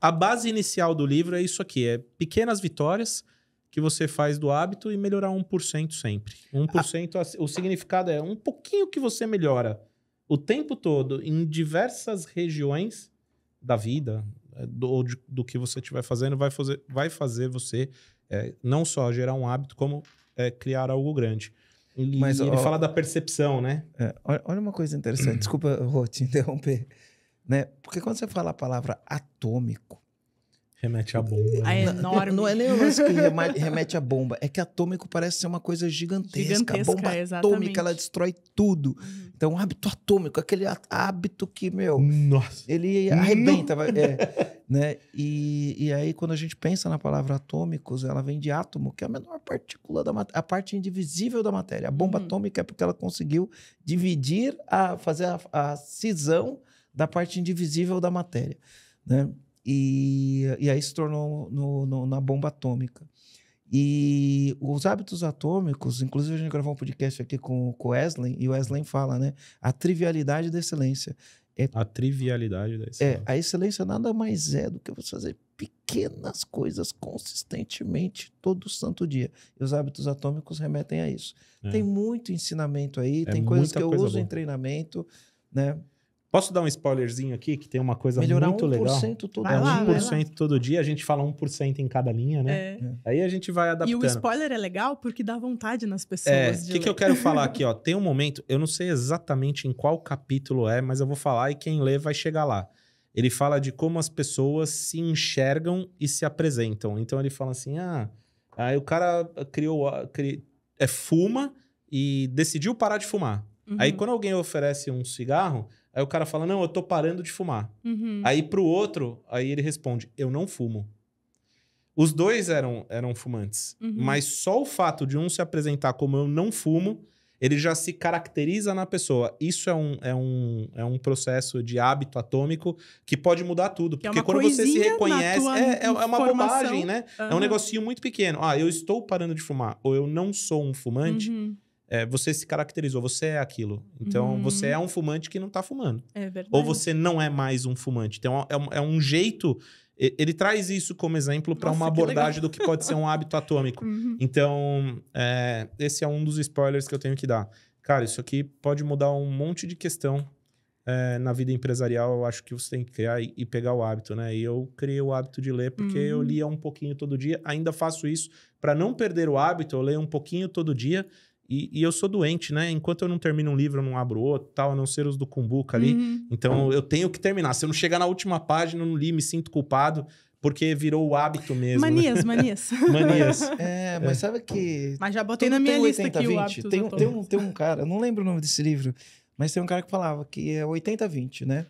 a base inicial do livro é isso aqui, é pequenas vitórias que você faz do hábito e melhorar 1% sempre. 1%, ah. Assim, o significado é um pouquinho que você melhora o tempo todo em diversas regiões da vida, é, do, do, do que você estiver fazendo vai fazer, vai fazer você é, não só gerar um hábito, como é, criar algo grande. E Mas, ele ó, fala da percepção, né? É, olha uma coisa interessante, desculpa, vou te interromper. Né? Porque quando você fala a palavra atômico, Remete à bomba. É enorme. Não, não, é nem o lance que remete à bomba. É que atômico parece ser uma coisa gigantesca. gigantesca a bomba atômica, ela destrói tudo. Uhum. Então, o hábito atômico, aquele hábito que, meu... Nossa. Ele arrebenta. É, né? E, e, aí, quando a gente pensa na palavra atômicos, ela vem de átomo, que é a menor partícula da matéria, a parte indivisível da matéria. A bomba uhum. atômica é porque ela conseguiu dividir, a, fazer a, a cisão da parte indivisível da matéria. Né? E, e aí se tornou no, no, na bomba atômica. E os hábitos atômicos, inclusive a gente gravou um podcast aqui com, o Wesley, e o Wesley fala, né? A trivialidade da excelência. É, a trivialidade da é, excelência. É, a excelência nada mais é do que você fazer pequenas coisas consistentemente todo santo dia. E os hábitos atômicos remetem a isso. É. Tem muito ensinamento aí, é tem coisas que eu coisa uso boa. em treinamento, né? Posso dar um spoilerzinho aqui que tem uma coisa Melhorar muito 1 legal? Melhorar 1% todo dia. Lá, 1% todo dia, a gente fala 1% em cada linha, né? É. Aí a gente vai adaptando. E o spoiler é legal porque dá vontade nas é, pessoas. É, o que, que eu quero falar aqui, ó? Tem um momento, eu não sei exatamente em qual capítulo é, mas eu vou falar e quem lê vai chegar lá. Ele fala de como as pessoas se enxergam e se apresentam. Então ele fala assim: ah, aí o cara criou, ah, cri, é, fuma e decidiu parar de fumar. Uhum. Aí quando alguém oferece um cigarro, Aí o cara fala: Não, eu tô parando de fumar. Uhum. Aí pro outro, aí ele responde: Eu não fumo. Os dois eram, eram fumantes, uhum. mas só o fato de um se apresentar como eu não fumo, ele já se caracteriza na pessoa. Isso é um, é um, é um processo de hábito atômico que pode mudar tudo. É porque é quando você se reconhece, é, é, é, uma bobagem, né? Uhum. É um negocinho muito pequeno. Ah, eu estou parando de fumar, ou eu não sou um fumante. Uhum. É, você se caracterizou, você é aquilo. Então, hum. você é um fumante que não tá fumando. É verdade. Ou você não é mais um fumante. Então, é um, é um jeito. Ele traz isso como exemplo para uma abordagem do que pode ser um hábito atômico. Uhum. Então, é, esse é um dos spoilers que eu tenho que dar. Cara, isso aqui pode mudar um monte de questão é, na vida empresarial, eu acho que você tem que criar e, e, pegar o hábito, né? E eu criei o hábito de ler porque uhum. eu lia um pouquinho todo dia, ainda faço isso para não perder o hábito, eu leio um pouquinho todo dia e, e, eu sou doente, né? Enquanto eu não termino um livro, eu não abro outro, tal, a não ser os do Cumbuca ali. Uhum. Então eu tenho que terminar. Se eu não chegar na última página, eu não li, me sinto culpado, porque virou o hábito mesmo. Manias, né? manias. manias. É, mas é. sabe que. Mas já botei tem, na minha lista 80, aqui 20. o hábito. Tem, tem, um, tem um cara, eu não lembro o nome desse livro, mas tem um cara que falava que é 80-20, né?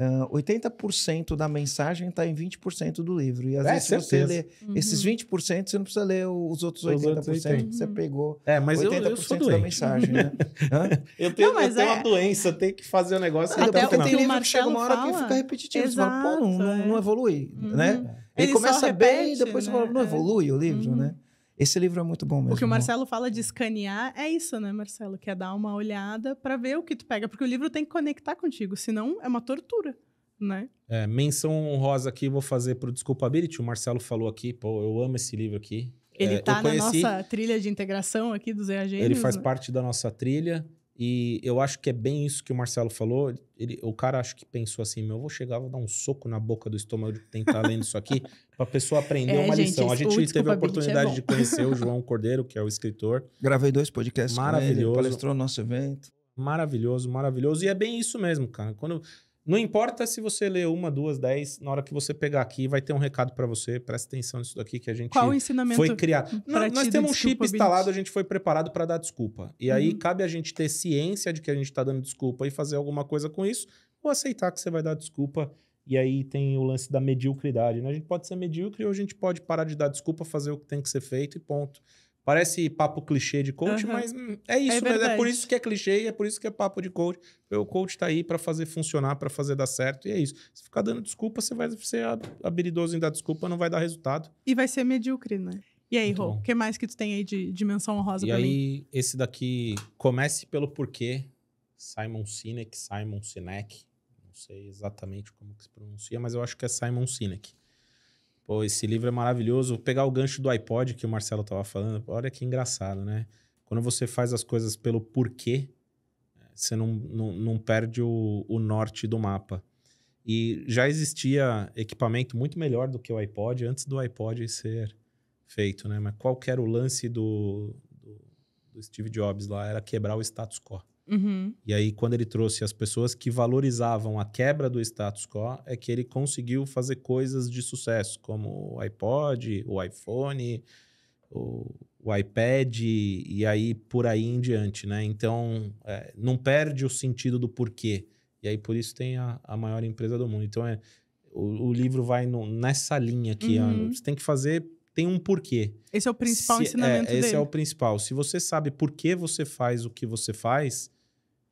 Uh, 80% da mensagem está em 20% do livro. E às é, vezes, certeza. você lê uhum. esses 20%, você não precisa ler os outros 80%, os outros 80%. você uhum. pegou. É, mas 80% eu, eu sou da mensagem, né? eu tenho, não, eu tenho é... uma doença, tenho que fazer o um negócio. Até então, tem livro que chega uma hora fala... que fica repetitivo. Exato, você fala, pô, não, não, não é. evolui, né? uhum. né? Ele, Ele começa repete, bem e depois né? você fala, não né? é. evolui o livro, uhum. né? Esse livro é muito bom mesmo. O que o Marcelo fala de escanear é isso, né, Marcelo? Que é dar uma olhada para ver o que tu pega. Porque o livro tem que conectar contigo, senão é uma tortura, né? É, menção honrosa aqui, vou fazer pro Desculpability. O Marcelo falou aqui, pô, eu amo esse livro aqui. Ele é, tá na conheci... nossa trilha de integração aqui dos EAGs. Ele faz né? parte da nossa trilha. E eu acho que é bem isso que o Marcelo falou. Ele, o cara acho que pensou assim: meu, eu vou chegar, vou dar um soco na boca do estômago de quem tá lendo isso aqui, pra pessoa aprender é, uma gente, lição. A gente teve a é oportunidade é de conhecer o João Cordeiro, que é o escritor. Gravei dois podcasts maravilhoso, com ele, palestrou no nosso evento. Maravilhoso, maravilhoso. E é bem isso mesmo, cara. Quando não importa se você lê uma, duas, dez, na hora que você pegar aqui, vai ter um recado para você. Presta atenção nisso daqui que a gente Qual o ensinamento foi criado. Nós, nós temos um chip instalado, a gente foi preparado para dar desculpa. E aí uhum. cabe a gente ter ciência de que a gente está dando desculpa e fazer alguma coisa com isso, ou aceitar que você vai dar desculpa. E aí tem o lance da mediocridade. Né? A gente pode ser medíocre ou a gente pode parar de dar desculpa, fazer o que tem que ser feito e ponto. Parece papo clichê de coach, uhum. mas hum, é isso, é, é por isso que é clichê e é por isso que é papo de coach. O coach tá aí para fazer funcionar, para fazer dar certo, e é isso. Se ficar dando desculpa, você vai ser habilidoso em dar desculpa, não vai dar resultado. E vai ser medíocre, né? E aí, então, Rô, o que mais que tu tem aí de dimensão honrosa para mim? E aí, esse daqui, comece pelo porquê. Simon Sinek, Simon Sinek. Não sei exatamente como que se pronuncia, mas eu acho que é Simon Sinek. Pô, esse livro é maravilhoso. Vou pegar o gancho do iPod que o Marcelo estava falando. Olha que engraçado, né? Quando você faz as coisas pelo porquê, você não, não, não perde o, o norte do mapa. E já existia equipamento muito melhor do que o iPod antes do iPod ser feito, né? Mas qual era o lance do, do, do Steve Jobs lá? Era quebrar o status quo. Uhum. E aí, quando ele trouxe as pessoas que valorizavam a quebra do status quo, é que ele conseguiu fazer coisas de sucesso, como o iPod, o iPhone, o, o iPad, e aí por aí em diante, né? Então, é, não perde o sentido do porquê. E aí, por isso, tem a, a maior empresa do mundo. Então, é, o, o livro vai no, nessa linha aqui. Uhum. Você tem que fazer tem um porquê. Esse é o principal Se, é, ensinamento é, esse dele. Esse é o principal. Se você sabe por que você faz o que você faz,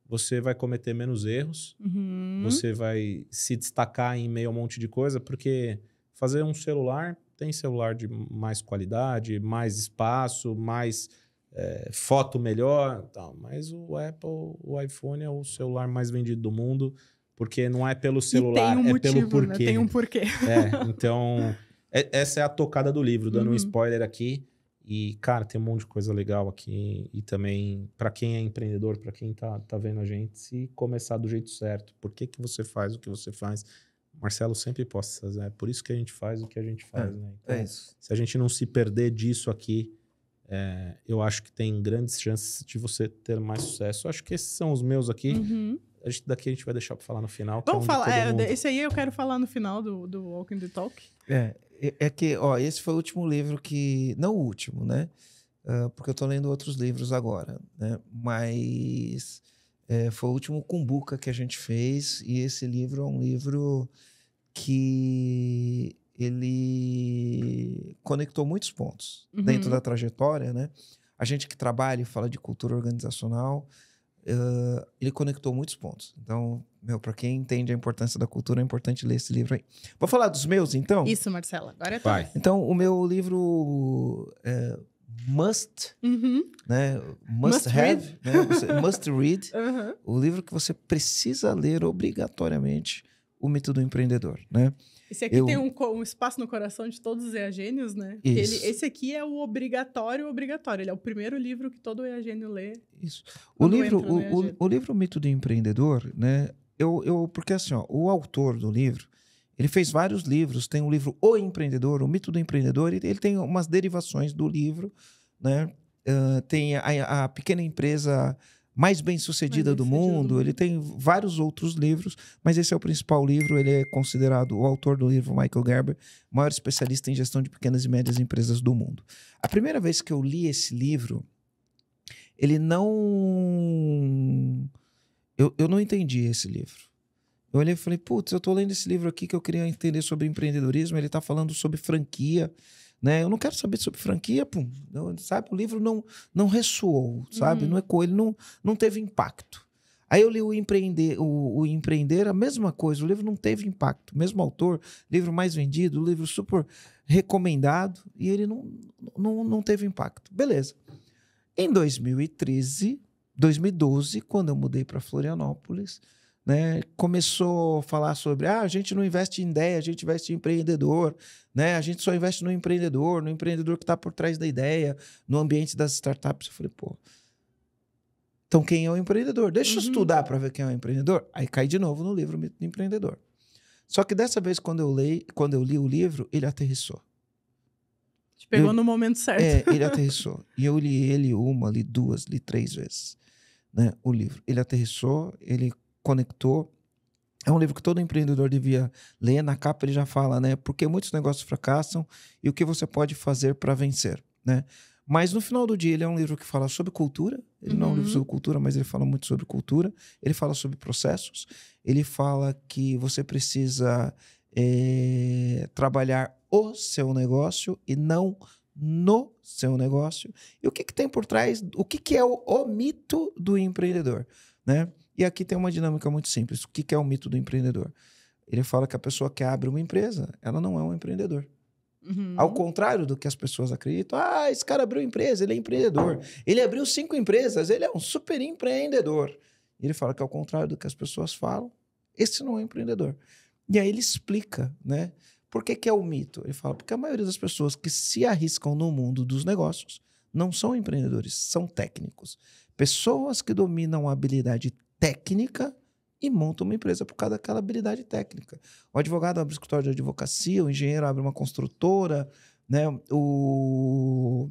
você vai cometer menos erros, uhum. você vai se destacar em meio a um monte de coisa, porque fazer um celular tem celular de mais qualidade, mais espaço, mais é, foto melhor, tal. mas o Apple, o iPhone é o celular mais vendido do mundo, porque não é pelo celular, um é motivo, pelo né? porquê. Né? Tem um porquê. É, então, é, essa é a tocada do livro, dando uhum. um spoiler aqui. E, cara, tem um monte de coisa legal aqui. E também, para quem é empreendedor, para quem tá, tá vendo a gente, se começar do jeito certo, por que, que você faz o que você faz? Marcelo sempre posta, né? É por isso que a gente faz o que a gente é, faz, né? é, né? Então, é isso. Se a gente não se perder disso aqui, é, eu acho que tem grandes chances de você ter mais sucesso. Eu acho que esses são os meus aqui. Uhum. A gente, daqui a gente vai deixar para falar no final. É Vamos é falar. Mundo... esse aí eu quero falar no final do, do Walking the Talk. É, é, é que, ó, esse foi o último livro que. Não o último, né? Uh, porque eu tô lendo outros livros agora, né? Mas é, foi o último Cumbuca que a gente fez, e esse livro é um livro que ele conectou muitos pontos uhum. dentro da trajetória, né? A gente que trabalha e fala de cultura organizacional, Uh, ele conectou muitos pontos. Então, meu, para quem entende a importância da cultura, é importante ler esse livro aí. Vou falar dos meus, então? Isso, Marcela. Agora é Vai. Então, o meu livro é, Must, uhum. né? Must, must have, read. Né? must read. Uhum. O livro que você precisa ler obrigatoriamente o mito do empreendedor, né? Esse aqui eu... tem um, um, espaço no coração de todos os EAGênios, né? Ele, esse aqui é o obrigatório obrigatório. Ele é o primeiro livro que todo EAGênio lê. Isso. O livro, o, o, o, livro Mito do Empreendedor, né? Eu, eu, porque assim, ó, o autor do livro, ele fez vários livros. Tem o livro O Empreendedor, O Mito do Empreendedor. Ele, ele tem umas derivações do livro, né? Uh, tem a, a pequena empresa mais bem-sucedida do, bem do mundo. Ele tem vários outros livros, mas esse é o principal livro. Ele é considerado o autor do livro Michael Gerber, maior especialista em gestão de pequenas e médias empresas do mundo. A primeira vez que eu li esse livro, ele não. Eu, eu não entendi esse livro. Eu olhei e falei, putz, eu estou lendo esse livro aqui que eu queria entender sobre empreendedorismo. Ele está falando sobre franquia. Né? Eu não quero saber sobre franquia, sabe? O livro não, não ressoou, sabe? Uhum. Não ecoou, ele não, não teve impacto. Aí eu li o Empreender, o, o, Empreender, a mesma coisa, o livro não teve impacto. Mesmo autor, livro mais vendido, livro super recomendado, e ele não, não, não teve impacto. Beleza. Em 2013, 2012, quando eu mudei para Florianópolis, né, começou a falar sobre ah, a gente não investe em ideia, a gente investe em empreendedor, né? A gente só investe no empreendedor, no empreendedor que está por trás da ideia, no ambiente das startups. Eu falei, pô. Então, quem é o empreendedor? Deixa uhum. eu estudar para ver quem é o empreendedor. Aí cai de novo no livro Mito do Empreendedor. Só que dessa vez, quando eu, leio quando eu li o livro, ele aterrissou. Te pegou eu, no momento certo. É, ele aterrissou. e eu li ele uma, li duas, li três vezes. Né, o livro. Ele aterrissou, ele conectou. É um livro que todo empreendedor devia ler. Na capa ele já fala, né? Porque muitos negócios fracassam e o que você pode fazer para vencer, né? Mas no final do dia, ele é um livro que fala sobre cultura. Ele uhum. não é um livro uhum. sobre cultura, mas ele fala muito sobre cultura. Ele fala sobre processos. Ele fala que você precisa é, trabalhar o seu negócio e não no seu negócio. E o que, que tem por trás? O que, que é o, o mito do empreendedor? Né? E aqui tem uma dinâmica muito simples. O que, é o mito do empreendedor? Ele fala que a pessoa que abre uma empresa, ela não é um empreendedor. Uhum. Ao contrário do que as pessoas acreditam, ah, esse cara abriu empresa, ele é empreendedor. Ele abriu cinco empresas, ele é um super empreendedor. ele fala que ao contrário do que as pessoas falam, esse não é um empreendedor. E aí ele explica, né? Por que, que é o mito? Ele fala, porque a maioria das pessoas que se arriscam no mundo dos negócios não são empreendedores, são técnicos. Pessoas que dominam a habilidade técnica e monta uma empresa por causa daquela habilidade técnica. O advogado abre escritório de advocacia, o engenheiro abre uma construtora, né? O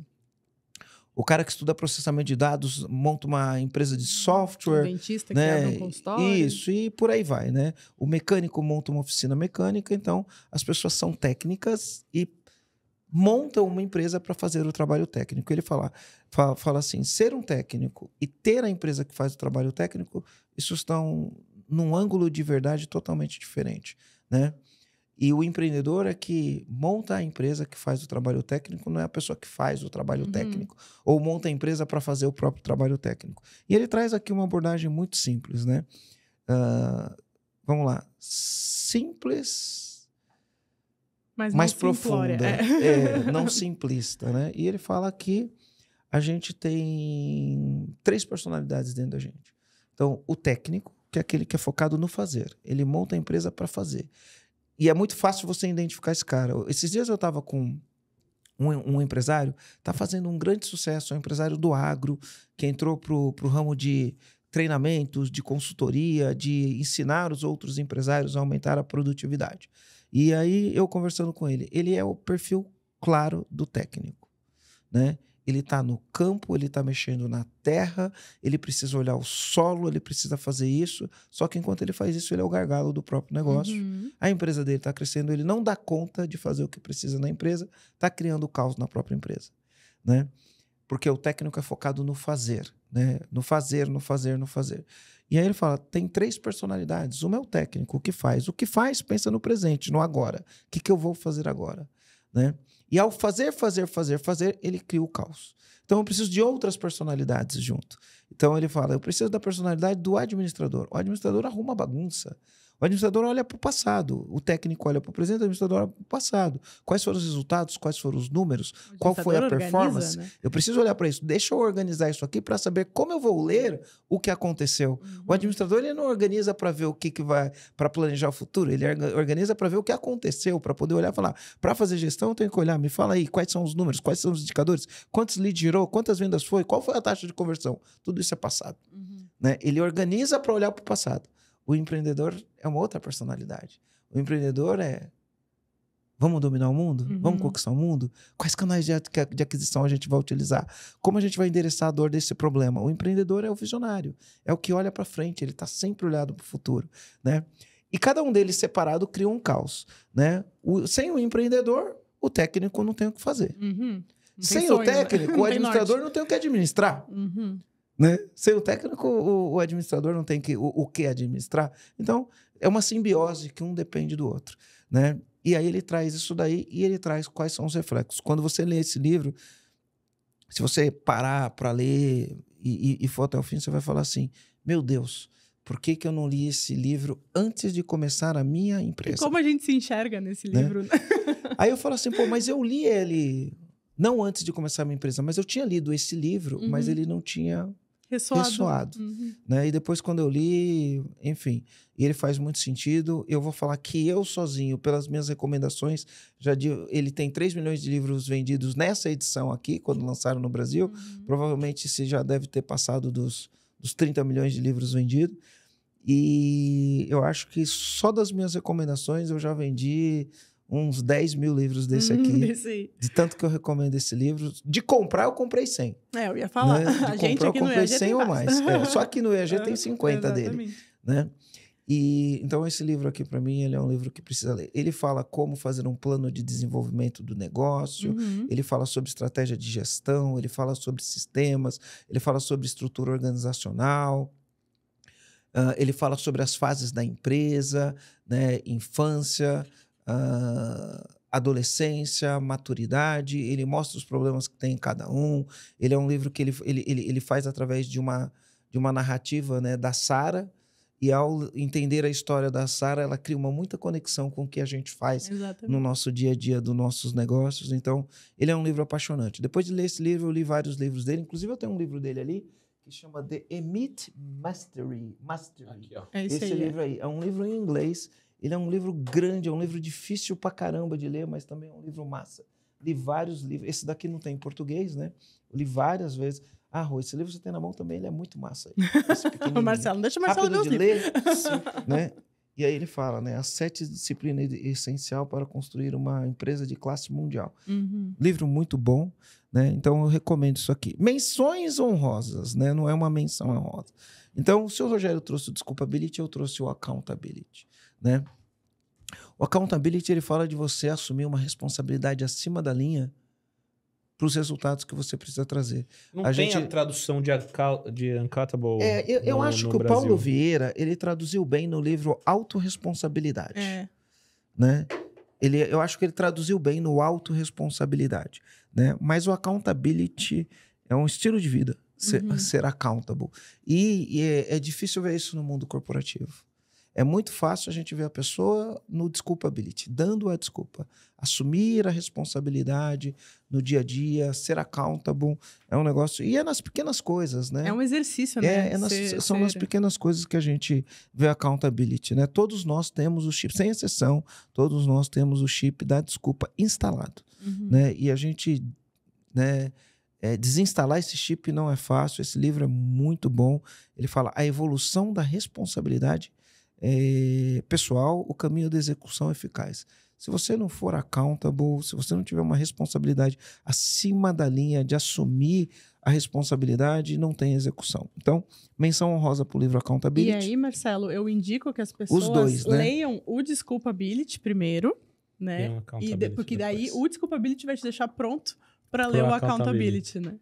o cara que estuda processamento de dados monta uma empresa de software. O dentista né? que abre um consultório. Isso, e por aí vai, né? O mecânico monta uma oficina mecânica, então as pessoas são técnicas e montam uma empresa para fazer o trabalho técnico. Ele fala, fala, fala, assim: ser um técnico e ter a empresa que faz o trabalho técnico, isso estão num ângulo de verdade totalmente diferente, né? E o empreendedor é que monta a empresa que faz o trabalho técnico, não é a pessoa que faz o trabalho uhum. técnico, ou monta a empresa para fazer o próprio trabalho técnico. E ele traz aqui uma abordagem muito simples, né? Uh, vamos lá. Simples mais profunda, é, é não simplista, né? E ele fala que a gente tem três personalidades dentro da gente. Então, o técnico, que é aquele que é focado no fazer, ele monta a empresa para fazer. E é muito fácil você identificar esse cara. Esses dias eu estava com um, um empresário, está fazendo um grande sucesso, é um empresário do agro, que entrou para o ramo de treinamentos, de consultoria, de ensinar os outros empresários a aumentar a produtividade. E aí eu conversando com ele, ele é o perfil claro do técnico, né? Ele está no campo, ele está mexendo na terra, ele precisa olhar o solo, ele precisa fazer isso. Só que enquanto ele faz isso, ele é o gargalo do próprio negócio. Uhum. A empresa dele está crescendo, ele não dá conta de fazer o que precisa na empresa, está criando caos na própria empresa, né? porque o técnico é focado no fazer, né? No fazer, no fazer, no fazer. E aí ele fala: tem três personalidades. Uma é o técnico, o que faz. O que faz, pensa no presente, no agora. O que, que eu vou fazer agora? Né? E ao fazer, fazer, fazer, fazer, ele cria o caos. Então eu preciso de outras personalidades junto. Então ele fala: eu preciso da personalidade do administrador. O administrador arruma bagunça. O administrador olha para o passado, o técnico olha para o presente, o administrador olha para o passado. Quais foram os resultados, quais foram os números, qual foi a performance. né? Eu preciso olhar para isso. Deixa eu organizar isso aqui para saber como eu vou ler o que aconteceu. Uhum. O administrador ele não organiza para ver o que, que vai, para planejar o futuro, ele organiza para ver o que aconteceu, para poder olhar e falar. Para fazer gestão, eu tenho que olhar, me fala aí quais são os números, quais são os indicadores, quantos leads girou, quantas vendas foi, qual foi a taxa de conversão. Tudo isso é passado. Uhum. Né? Ele organiza para olhar para o passado. O empreendedor é uma outra personalidade. O empreendedor é Vamos dominar o mundo? Uhum. Vamos conquistar o mundo? Quais canais de, de, aquisição a gente vai utilizar? Como a gente vai endereçar a dor desse problema? O empreendedor é o visionário, é o que olha para frente, ele está sempre olhado para o futuro, né? E cada um deles separado cria um caos, né? O, sem o empreendedor, o técnico não tem o que fazer. Uhum. Sem sonho, né? o técnico, né? o administrador não tem o que administrar. Uhum. Né? Sem o técnico, o, o administrador não tem que, o, o que administrar. Então, é uma simbiose que um depende do outro. Né? E aí ele traz isso daí e ele traz quais são os reflexos. Quando você lê esse livro, se você parar para ler e, e, e, for até o fim, você vai falar assim: meu Deus, por que, que eu não li esse livro antes de começar a minha empresa? E como a gente se enxerga nesse né? livro? Né? aí eu falo assim: pô, mas eu li ele não antes de começar a minha empresa, mas eu tinha lido esse livro, uhum. mas ele não tinha ressoado. ressoado uhum. né? E depois, quando eu li, enfim, ele faz muito sentido. Eu vou falar que eu sozinho, pelas minhas recomendações, já ele tem 3 milhões de livros vendidos nessa edição aqui, quando lançaram no Brasil. Uhum. Provavelmente se já deve ter passado dos, dos 30 milhões de livros vendidos. E eu acho que só das minhas recomendações eu já vendi uns 10 mil livros desse uhum, aqui. de tanto que eu recomendo esse livro. De comprar, eu comprei 100. É, eu ia falar. Né? De a comprar, eu comprei 100 ou mais. É, só que no EAG tem 50 é, dele. Né? E, então, esse livro aqui, para mim, ele é um livro que precisa ler. Ele fala como fazer um plano de desenvolvimento do negócio, uhum. ele fala sobre estratégia de gestão, ele fala sobre sistemas, ele fala sobre estrutura organizacional, uh, ele fala sobre as fases da empresa, né, infância, uh, adolescência, maturidade, ele mostra os problemas que tem em cada um. Ele é um livro que ele, ele, ele, ele faz através de uma, de uma narrativa né, da Sara. E ao entender a história da Sara, ela cria uma muita conexão com o que a gente faz Exatamente. no nosso dia a dia, dos nossos negócios. Então, ele é um livro apaixonante. Depois de ler esse livro, eu li vários livros dele. Inclusive, eu tenho um livro dele ali que chama The Emit Mastery. Mastery. Aqui, é esse aí, livro é. aí é um livro em inglês ele é um livro grande, é um livro difícil pra caramba de ler, mas também é um livro massa. Li vários livros. Esse daqui não tem em português, né? li várias vezes. Ah, Rô, esse livro você tem na mão também, ele é muito massa. Marcelo, deixa o Marcelo Rápido de ler, sim, né? E aí ele fala, né? As sete disciplinas essencial para construir uma empresa de classe mundial. Uhum. Livro muito bom, né? Então eu recomendo isso aqui. Menções honrosas, né? Não é uma menção honrosa. Então, o seu Rogério trouxe o Desculpability, eu trouxe o Accountability né? O accountability ele fala de você assumir uma responsabilidade acima da linha para os resultados que você precisa trazer. Não a tem gente... a tradução de, de É, eu, eu no, acho que o Paulo Vieira ele traduziu bem no livro Autoresponsabilidade, é. né? Ele, eu acho que ele traduziu bem no Autoresponsabilidade, né? Mas o accountability é um estilo de vida ser, uhum. ser accountable e, e é, é difícil ver isso no mundo corporativo. É muito fácil a gente ver a pessoa no desculpability, dando a desculpa, assumir a responsabilidade no dia a dia, ser accountable, é um negócio. E é nas pequenas coisas, né? É um exercício, né? É, é nas, ser, são ser. nas pequenas coisas que a gente vê accountability, né? Todos nós temos o chip, sem exceção, todos nós temos o chip da desculpa instalado, uhum. né? E a gente, né? É, desinstalar esse chip não é fácil. Esse livro é muito bom. Ele fala a evolução da responsabilidade é, pessoal, o caminho da execução é eficaz. Se você não for accountable, se você não tiver uma responsabilidade acima da linha de assumir a responsabilidade, não tem execução. Então, menção honrosa para o livro Accountability. E aí, Marcelo, eu indico que as pessoas dois, né? leiam o Desculpability primeiro, né? E de, porque depois. daí o Desculpability vai te deixar pronto para ler o Accountability, accountability né?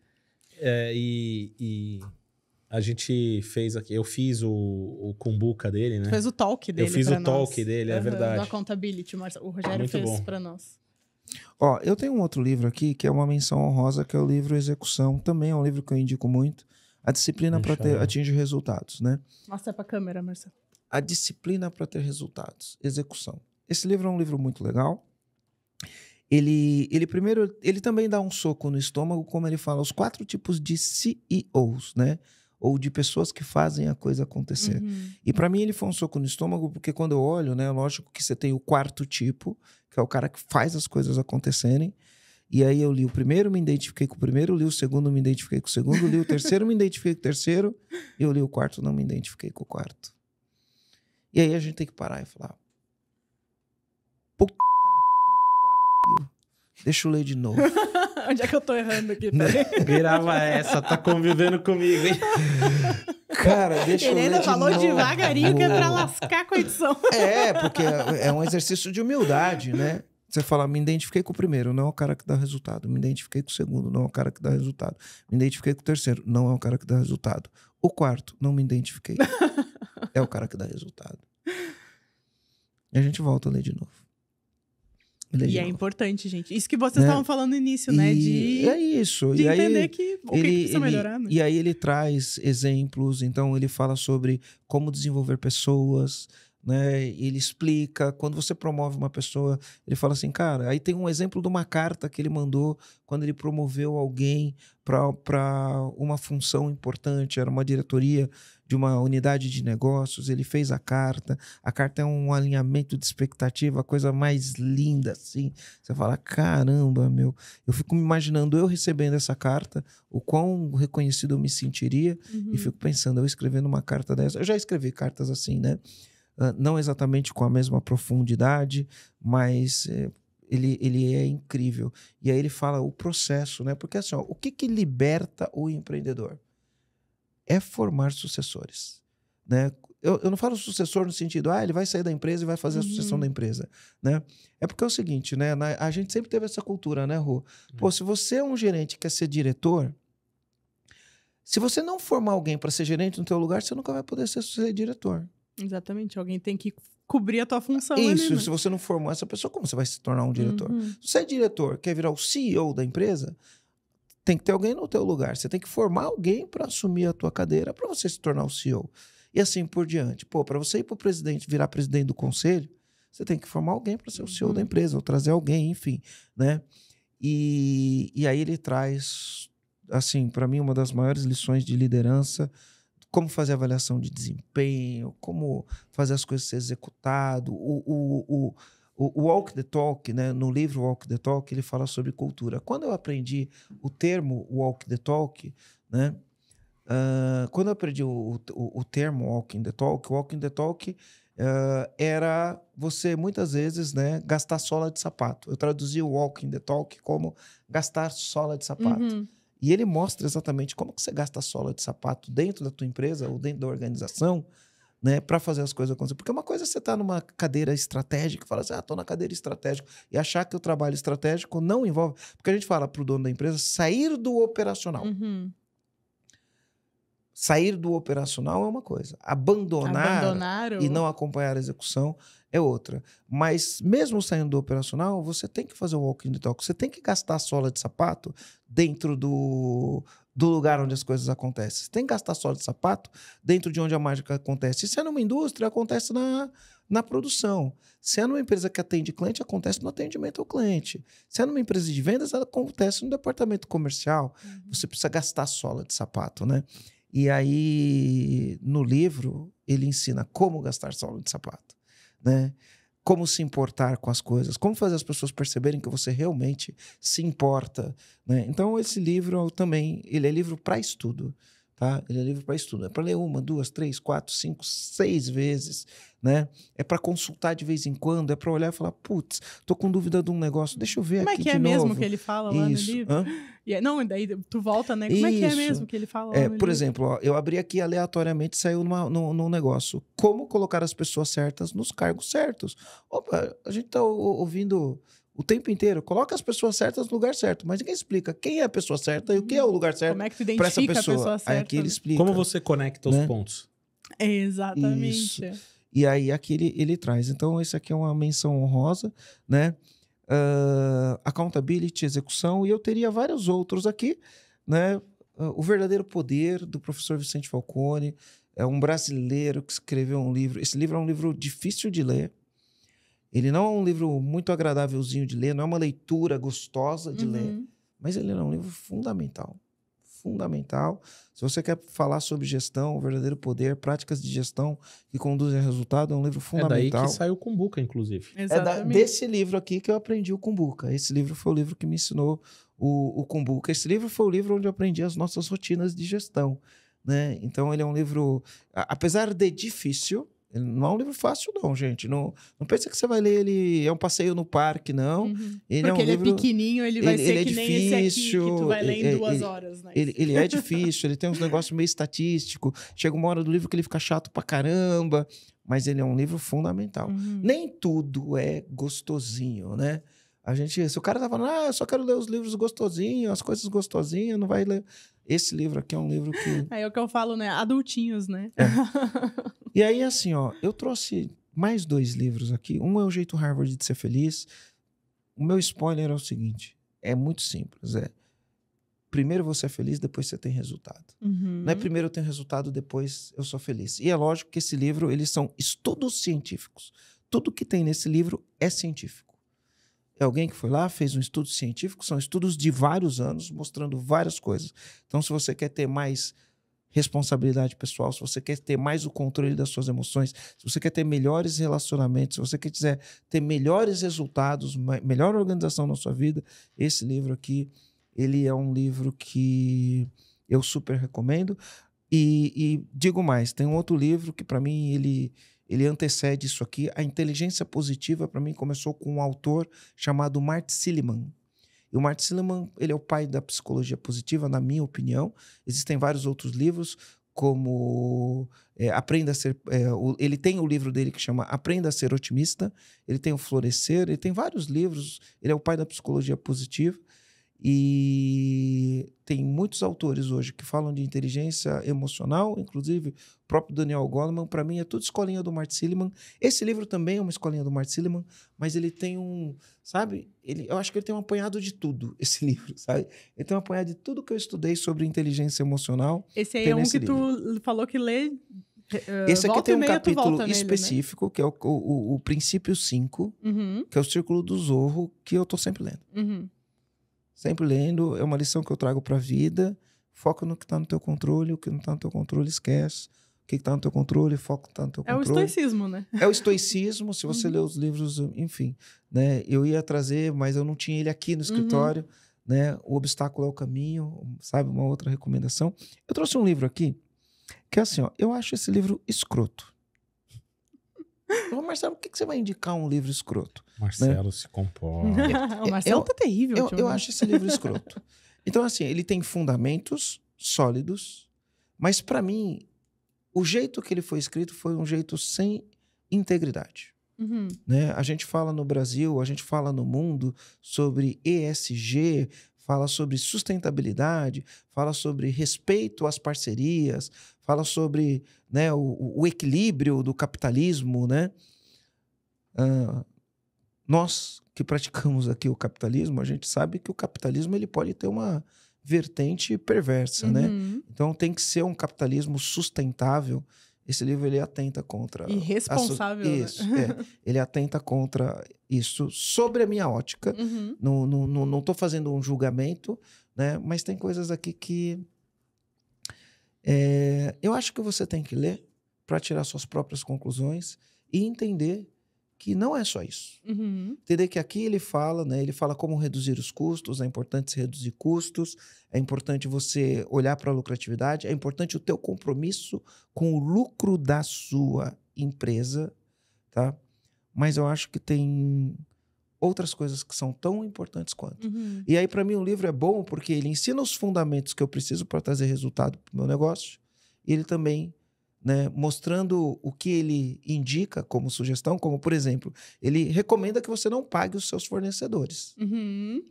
É, e, e a gente fez aqui. Eu fiz o, o cumbuca dele, né? Tu fez o talk dele. Eu fiz o nós. talk dele, uhum, é verdade. Da accountability, Marcelo. O Rogério Muito fez bom. para nós. Ó, eu tenho um outro livro aqui que é uma menção honrosa, que é o livro Execução. Também é um livro que eu indico muito. A disciplina para ter atingir resultados, né? Mostra para a câmera, Marcelo. A disciplina para ter resultados, execução. Esse livro é um livro muito legal. Ele, ele primeiro, ele também dá um soco no estômago, como ele fala os quatro tipos de CEOs, né? ou de pessoas que fazem a coisa acontecer. Uhum. E para mim ele foi um soco no estômago, porque quando eu olho, né, lógico que você tem o quarto tipo, que é o cara que faz as coisas acontecerem. E aí eu li o primeiro, me identifiquei com o primeiro, li o segundo, me identifiquei com o segundo, li o terceiro, me identifiquei com o terceiro, e eu li o quarto, não me identifiquei com o quarto. E aí a gente tem que parar e falar: "Puta que pariu. Deixa eu ler de novo." Onde é que eu tô errando aqui? Virava essa, tá convivendo comigo, hein? Cara, deixa Ele eu ainda falou de devagarinho que é pra lascar com a edição. É, porque é um exercício de humildade, né? Você fala, me identifiquei com o primeiro, não é o cara que dá resultado. Me identifiquei com o segundo, não é o cara que dá resultado. Me identifiquei com o terceiro, não é o cara que dá resultado. O quarto, não me identifiquei. é o cara que dá resultado. E a gente volta a ler de novo. Legal. E é importante, gente. Isso que vocês né? estavam né? falando no início, né? e né? De, é isso. De e entender aí, que o ele, que precisa ele, melhorar. Né? E aí ele traz exemplos, então ele fala sobre como desenvolver pessoas, né? Ele explica. Quando você promove uma pessoa, ele fala assim, cara. Aí tem um exemplo de uma carta que ele mandou quando ele promoveu alguém para uma função importante, era uma diretoria de uma unidade de negócios, ele fez a carta. A carta é um alinhamento de expectativa, a coisa mais linda, assim. Você fala, caramba, meu. Eu fico me imaginando eu recebendo essa carta, o quão reconhecido eu me sentiria, uhum. e fico pensando, eu escrevendo uma carta dessa. Eu já escrevi cartas assim, né? Uh, não exatamente com a mesma profundidade, mas. Eh, ele, ele é incrível. E aí ele fala o processo, né? Porque assim, ó, o que, que liberta o empreendedor? é formar sucessores. Né? Eu, eu, não falo sucessor no sentido, ah, ele vai sair da empresa e vai fazer uhum. a sucessão uhum. da empresa, né? É porque é o seguinte, né? Na, a gente sempre teve essa cultura, né, Rô? Uhum. Pô, uhum. se você é um gerente que quer ser diretor, se você não formar alguém para ser gerente no teu lugar, você nunca vai poder ser, ser diretor. Exatamente, alguém tem que cobrir a tua função. Isso, ali, né? se você não formar essa pessoa, como você vai se tornar um diretor? Uhum. Se você é diretor, quer virar o CEO da empresa, tem que ter alguém no teu lugar. Você tem que formar alguém para assumir a tua cadeira para você se tornar o CEO. E assim por diante. Pô, para você ir para o presidente, virar presidente do conselho, você tem que formar alguém para ser o CEO uhum. da empresa, ou trazer alguém, enfim, né? E, e aí ele traz, assim, para mim, uma das maiores lições de liderança, como fazer avaliação de desempenho, como fazer as coisas ser executado, o, o, o o, Walk the Talk, né, no livro Walk the Talk, ele fala sobre cultura. Quando eu aprendi o termo Walk the Talk, né, uh, quando eu aprendi o, o, o, termo Walking the Talk, Walking the Talk uh, era você, muitas vezes, né, gastar sola de sapato. Eu traduzi o Walking the Talk como gastar sola de sapato. Uhum. E ele mostra exatamente como que você gasta sola de sapato dentro da tua empresa ou dentro da organização, né, para fazer as coisas acontecer. Porque uma coisa é você estar tá numa cadeira estratégica, fala assim, ah, tô na cadeira estratégica, e achar que o trabalho estratégico não envolve. Porque a gente fala para o dono da empresa sair do operacional. Uhum. Sair do operacional é uma coisa, abandonar Abandonaram. e não acompanhar a execução é outra. Mas mesmo saindo do operacional, você tem que fazer o walking the talk, você tem que gastar a sola de sapato dentro do, do lugar onde as coisas acontecem. Você tem que gastar só de sapato dentro de onde a mágica acontece. E se é numa indústria, acontece na, na produção. Se é numa empresa que atende cliente, acontece no atendimento ao cliente. Se é numa empresa de vendas, acontece no departamento comercial. Uhum. Você precisa gastar sola de sapato, né? E aí, no livro, ele ensina como gastar sola de sapato, né? como se importar com as coisas, como fazer as pessoas perceberem que você realmente se importa. Né? Então, esse livro também, ele é livro para estudo tá? Ele é livro para estudo. É né? para ler uma, duas, três, quatro, cinco, seis vezes, né? É para consultar de vez em quando, é para olhar e falar, putz, tô com dúvida de um negócio, deixa eu ver Como é aqui Como é que é mesmo que ele fala lá no livro? Hã? E, é, não, daí tu volta, né? Como Isso. é que é mesmo que ele fala é, Por livro? exemplo, ó, eu abri aqui aleatoriamente, saiu numa, num, num, negócio. Como colocar as pessoas certas nos cargos certos? Opa, a gente tá ouvindo o tempo inteiro. Coloca as pessoas certas no lugar certo, mas ninguém explica quem é a pessoa certa e o que é o lugar certo para é identifica a pessoa certa, aí aqui ele né? explica. Como você conecta né? os pontos. Exatamente. Isso. E aí aqui ele, ele traz. Então, esse aqui é uma menção honrosa, né? Uh, accountability, execução, e eu teria vários outros aqui, né? Uh, o Verdadeiro Poder, do professor Vicente Falcone, é um brasileiro que escreveu um livro. Esse livro é um livro difícil de ler, ele não é um livro muito agradávelzinho de ler, não é uma leitura gostosa de uhum. ler, mas ele é um livro fundamental. Fundamental. Se você quer falar sobre gestão, verdadeiro poder, práticas de gestão que conduzem a resultado, é um livro fundamental. É daí que saiu o Cumbuca, inclusive. Exatamente. É da, desse livro aqui que eu aprendi o Cumbuca. Esse livro foi o livro que me ensinou o, o Cumbuca. Esse livro foi o livro onde eu aprendi as nossas rotinas de gestão. Né? Então, ele é um livro, apesar de difícil, não é um livro fácil, não, gente. Não, não pensa que você vai ler ele. É um passeio no parque, não. Uhum. Ele é Porque é um ele é livro, é pequenininho, ele vai ele, ser ele é que difícil, nem esse aqui, que tu vai ler em duas ele, horas. Né? Ele, ele é difícil, ele tem uns negócios meio estatístico. Chega uma hora do livro que ele fica chato pra caramba. Mas ele é um livro fundamental. Uhum. Nem tudo é gostosinho, né? A gente, se o cara tá falando, ah, eu só quero ler os livros gostosinhos, as coisas gostosinhas, não vai ler. Esse livro aqui é um livro que. É, é o que eu falo, né? Adultinhos, né? É. e aí, assim, ó, eu trouxe mais dois livros aqui. Um é O Jeito Harvard de Ser Feliz. O meu spoiler é o seguinte: é muito simples. É primeiro você é feliz, depois você tem resultado. Uhum. Não é primeiro eu tenho resultado, depois eu sou feliz. E é lógico que esse livro, eles são estudos científicos. Tudo que tem nesse livro é científico. É alguém que foi lá, fez um estudo científico, são estudos de vários anos, mostrando várias coisas. Então, se você quer ter mais responsabilidade pessoal, se você quer ter mais o controle das suas emoções, se você quer ter melhores relacionamentos, se você quiser ter melhores resultados, melhor organização na sua vida, esse livro aqui, ele é um livro que eu super recomendo. E, e digo mais, tem um outro livro que para mim ele ele antecede isso aqui. A inteligência positiva, para mim, começou com um autor chamado Mart Silliman. E o Mart Silliman, ele é o pai da psicologia positiva, na minha opinião. Existem vários outros livros, como é, Aprenda a Ser... É, o, ele tem o livro dele que chama Aprenda a Ser Otimista, ele tem o Florescer, ele tem vários livros, ele é o pai da psicologia positiva. E tem muitos autores hoje que falam de inteligência emocional, inclusive o próprio Daniel Goleman, para mim é tudo escolinha do Mart Silliman. Esse livro também é uma escolinha do Mart Silliman, mas ele tem um, sabe? Ele, eu acho que ele tem um apanhado de tudo, esse livro, sabe? Ele tem um apanhado de tudo que eu estudei sobre inteligência emocional. Esse aí é um que livro. tu falou que lê Uh, Esse aqui tem um capítulo né? específico, né? que é o, o, o, o princípio 5, uhum. que é o círculo do zorro, que eu tô sempre lendo. Uhum. Sempre lendo, é uma lição que eu trago para a vida. Foca no que está no teu controle, o que não está no teu controle esquece. O que está no teu controle, foca no que está no teu controle. É o estoicismo, né? É o estoicismo, se você uhum. ler os livros, enfim. Né? Eu ia trazer, mas eu não tinha ele aqui no uhum. escritório. Uhum. Né? O obstáculo é o caminho, sabe? Uma outra recomendação. Eu trouxe um livro aqui que é assim, ó, eu acho esse livro escroto. Falo, Marcelo, por que, que você vai indicar um livro escroto? Né? Marcelo né? se comporta. o Marcelo eu, tá terrível. Eu, eu acho esse livro escroto. Então, assim, ele tem fundamentos sólidos, mas para mim, o jeito que ele foi escrito foi um jeito sem integridade. Uhum. Né? A gente fala no Brasil, a gente fala no mundo sobre ESG, fala sobre sustentabilidade, fala sobre respeito às parcerias, fala sobre né, o, o, equilíbrio do capitalismo, né? Uh, nós que praticamos aqui o capitalismo, a gente sabe que o capitalismo ele pode ter uma vertente perversa, né? uhum. né? Então tem que ser um capitalismo sustentável, esse livro ele atenta contra. Irresponsável. A, né? isso, né? é, ele atenta contra isso sobre a minha ótica. Uhum. Não, não, não, fazendo um julgamento, né? Mas tem coisas aqui que. É, eu acho que você tem que ler para tirar suas próprias conclusões e entender que não é só isso. Uhum. Entender que aqui ele fala, né? Ele fala como reduzir os custos, é importante se reduzir custos, é importante você olhar para a lucratividade, é importante o teu compromisso com o lucro da sua empresa, tá? Mas eu acho que tem outras coisas que são tão importantes quanto. Uhum. E aí para mim o livro é bom porque ele ensina os fundamentos que eu preciso para trazer resultado para o meu negócio. E ele também né, mostrando o que ele indica como sugestão, como por exemplo, ele recomenda que você não pague os seus fornecedores. Uhum.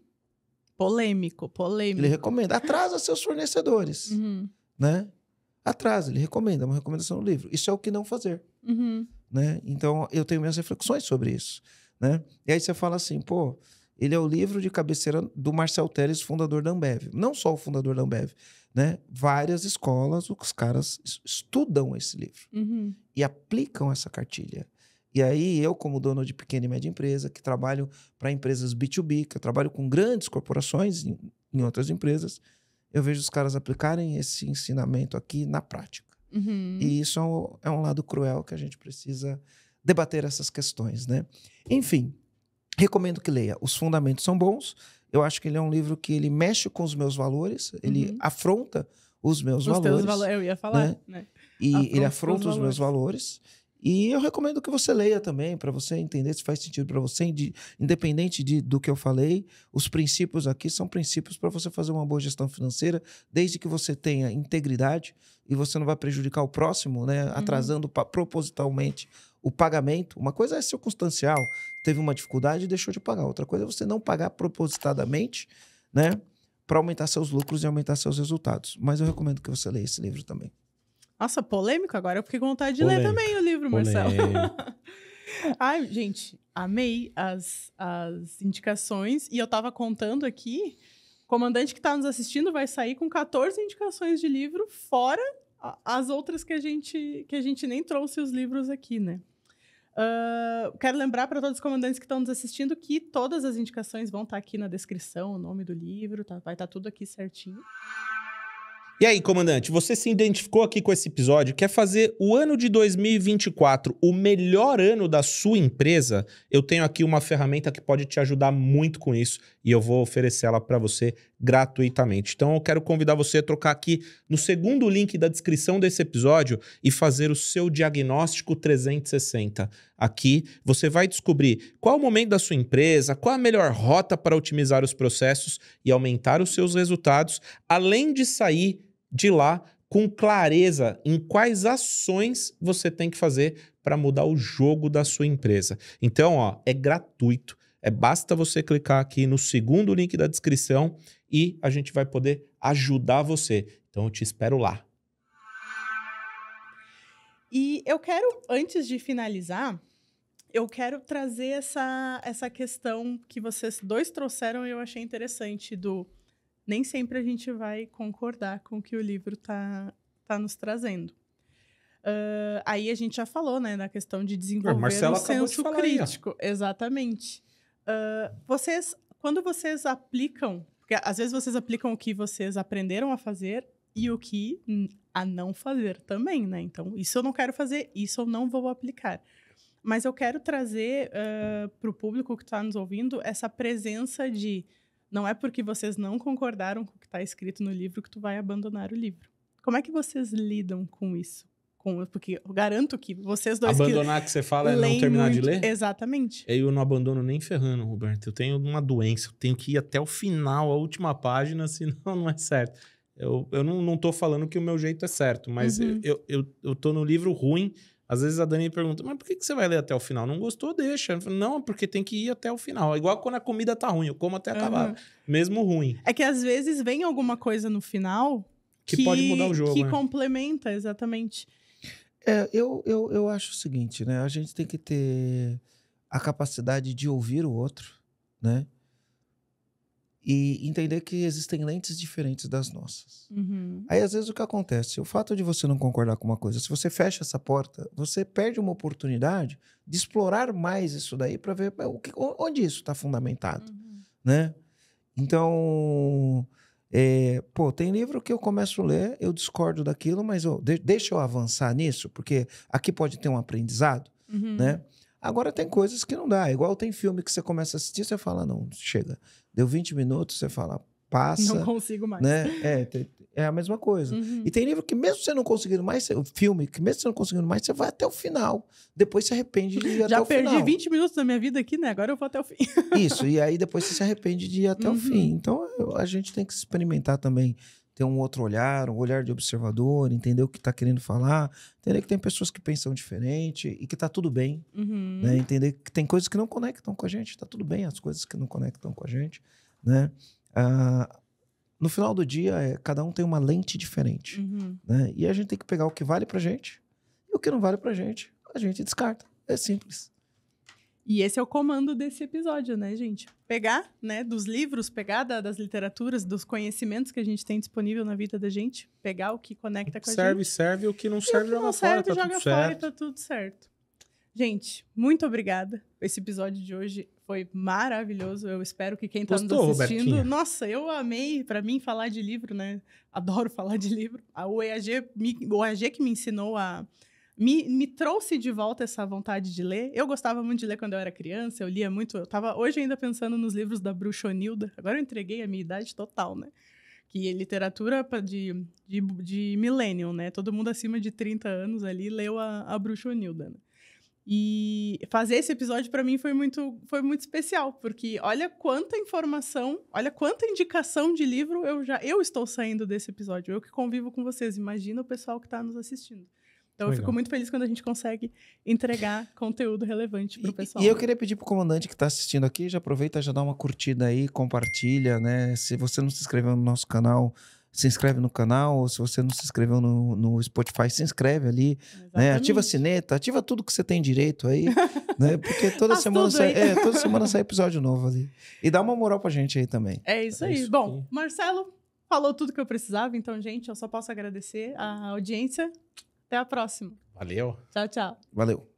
Polêmico, polêmico. Ele recomenda, atrasa seus fornecedores, uhum. né? Atrasa, ele recomenda, é uma recomendação no livro. Isso é o que não fazer, uhum. né? Então eu tenho minhas reflexões sobre isso, né? E aí você fala assim, pô, ele é o livro de cabeceira do Marcel Teles, fundador da Ambev. Não só o fundador da Ambev, né? Várias escolas, os caras estudam esse livro uhum. e aplicam essa cartilha. E aí, eu, como dono de pequena e média empresa, que trabalho para empresas B2B, que eu trabalho com grandes corporações em, em, outras empresas, eu vejo os caras aplicarem esse ensinamento aqui na prática. Uhum. E isso é um, é um lado cruel que a gente precisa debater essas questões, né? Enfim, Recomendo que leia. Os fundamentos são bons. Eu acho que ele é um livro que ele mexe com os meus valores, ele uhum. afronta os meus os valores. eu ia falar, né? Né? E afronta ele afronta os, os meus valores. E eu recomendo que você leia também, para você entender se faz sentido para você, independente de, do que eu falei. Os princípios aqui são princípios para você fazer uma boa gestão financeira, desde que você tenha integridade e você não vai prejudicar o próximo, né? Uhum. Atrasando uhum. propositalmente o pagamento. Uma coisa é circunstancial, teve uma dificuldade e deixou de pagar. Outra coisa é você não pagar propositadamente, né? Para aumentar seus lucros e aumentar seus resultados. Mas eu recomendo que você leia esse livro também. Nossa, polêmico agora. Eu fiquei com vontade de polêmico. ler também o livro, Marcelo. Ai, gente, amei as, as indicações. E eu estava contando aqui, o comandante que está nos assistindo vai sair com 14 indicações de livro, fora as outras que a gente, que a gente nem trouxe os livros aqui, né? Uh, quero lembrar para todos os comandantes que estão nos assistindo que todas as indicações vão estar tá aqui na descrição, o nome do livro, tá, vai estar tá tudo aqui certinho. E aí, comandante, você se identificou aqui com esse episódio? Quer fazer o ano de 2024 o melhor ano da sua empresa? Eu tenho aqui uma ferramenta que pode te ajudar muito com isso e eu vou oferecê-la para você gratuitamente. Então eu quero convidar você a trocar aqui no segundo link da descrição desse episódio e fazer o seu diagnóstico 360. Aqui você vai descobrir qual o momento da sua empresa, qual a melhor rota para otimizar os processos e aumentar os seus resultados, além de sair de lá com clareza em quais ações você tem que fazer para mudar o jogo da sua empresa. Então, ó, é gratuito. É basta você clicar aqui no segundo link da descrição e a gente vai poder ajudar você. Então eu te espero lá. E eu quero, antes de finalizar, eu quero trazer essa, essa questão que vocês dois trouxeram e eu achei interessante do nem sempre a gente vai concordar com o que o livro está tá nos trazendo. Uh, aí a gente já falou, né, na questão de desenvolver o ah, um senso de crítico. Aí, Exatamente. Uh, vocês, quando vocês aplicam porque às vezes vocês aplicam o que vocês aprenderam a fazer e o que a não fazer também, né? Então, isso eu não quero fazer, isso eu não vou aplicar. Mas eu quero trazer uh, para o público que está nos ouvindo essa presença de não é porque vocês não concordaram com o que está escrito no livro que tu vai abandonar o livro. Como é que vocês lidam com isso? com, porque eu garanto que vocês dois. Abandonar que, que você fala é não terminar muito... de ler? Exatamente. Eu não abandono nem ferrando, Roberto. Eu tenho uma doença, eu tenho que ir até o final, a última página, senão não é certo. Eu, eu não, não tô falando que o meu jeito é certo, mas uhum. eu, eu, eu tô no livro ruim. Às vezes a Dani pergunta, mas por que, que você vai ler até o final? Não gostou, deixa. Falo, não, porque tem que ir até o final. É igual quando a comida tá ruim, eu como até uhum. acabar. Uhum. Mesmo ruim. É que às vezes vem alguma coisa no final que, que, pode mudar o jogo. Que né? complementa, exatamente. É, eu, eu, eu acho o seguinte, né? A gente tem que ter a capacidade de ouvir o outro, né? E entender que existem lentes diferentes das nossas. Uhum. Aí, às vezes, o que acontece? O fato de você não concordar com uma coisa, se você fecha essa porta, você perde uma oportunidade de explorar mais isso daí para ver o que, onde isso está fundamentado, uhum. né? Então, é, pô, tem livro que eu começo a ler, eu discordo daquilo, mas eu, de, deixa eu avançar nisso, porque aqui pode ter um aprendizado, uhum. né? Agora tem coisas que não dá. Igual tem filme que você começa a assistir, você fala, não, chega. Deu 20 minutos, você fala, passa. Não consigo mais. Né? É, é a mesma coisa. Uhum. E tem livro que, mesmo você não conseguindo mais, filme, que mesmo você não conseguindo mais, você vai até o final. Depois se arrepende de ir Já até o final. Já perdi 20 minutos da minha vida aqui, né? Agora eu vou até o fim. Isso, e aí depois você se arrepende de ir até uhum. o fim. Então a gente tem que experimentar também, ter um outro olhar, um olhar de observador, entender o que está querendo falar, entender que tem pessoas que pensam diferente e que está tudo bem. Uhum. Né? Entender que tem coisas que não conectam com a gente, está tudo bem as coisas que não conectam com a gente, né? Ah, no final do dia, é, cada um tem uma lente diferente. Uhum. Né? E a gente tem que pegar o que vale pra gente e o que não vale pra gente, a gente descarta. É simples. E esse é o comando desse episódio, né, gente? Pegar, né, dos livros, pegar da, das literaturas, dos conhecimentos que a gente tem disponível na vida da gente, pegar o que conecta com serve, a gente. Serve, serve, o que não serve, e o que joga não serve, fora, tá joga fora certo. e tá tudo certo. Gente, muito obrigada. Esse episódio de hoje foi maravilhoso. Eu espero que quem está nos assistindo. Robertinha. Nossa, eu amei. Para mim, falar de livro, né? Adoro falar de livro. O OEAG, o EAG que me ensinou a. Me, me, trouxe de volta essa vontade de ler. Eu gostava muito de ler quando eu era criança, eu lia muito. Eu tava hoje ainda pensando nos livros da Bruxonilda. Agora eu entreguei a minha idade total, né? Que é literatura de, de, de millennium, né? Todo mundo acima de 30 anos ali leu a, a Bruxonilda, né? E fazer esse episódio para mim foi muito, foi muito especial, porque olha quanta informação, olha quanta indicação de livro eu já eu estou saindo desse episódio. Eu que convivo com vocês, imagina o pessoal que está nos assistindo. Então Legal. eu fico muito feliz quando a gente consegue entregar conteúdo relevante para o pessoal. E, e eu queria pedir para o comandante que está assistindo aqui, já aproveita, já dá uma curtida aí, compartilha, né? Se você não se inscreveu no nosso canal, se inscreve no canal, se você não se inscreveu no, no Spotify, se inscreve ali, né? Ativa a sineta, ativa tudo que você tem direito aí, né? Porque toda semana sai, é, toda semana sai episódio novo ali. E dá uma moral pra gente aí também. É isso é aí. Isso Bom, aqui. Marcelo falou tudo que eu precisava, então, gente, eu só posso agradecer a audiência. Até a próxima. Valeu. Tchau, tchau. Valeu.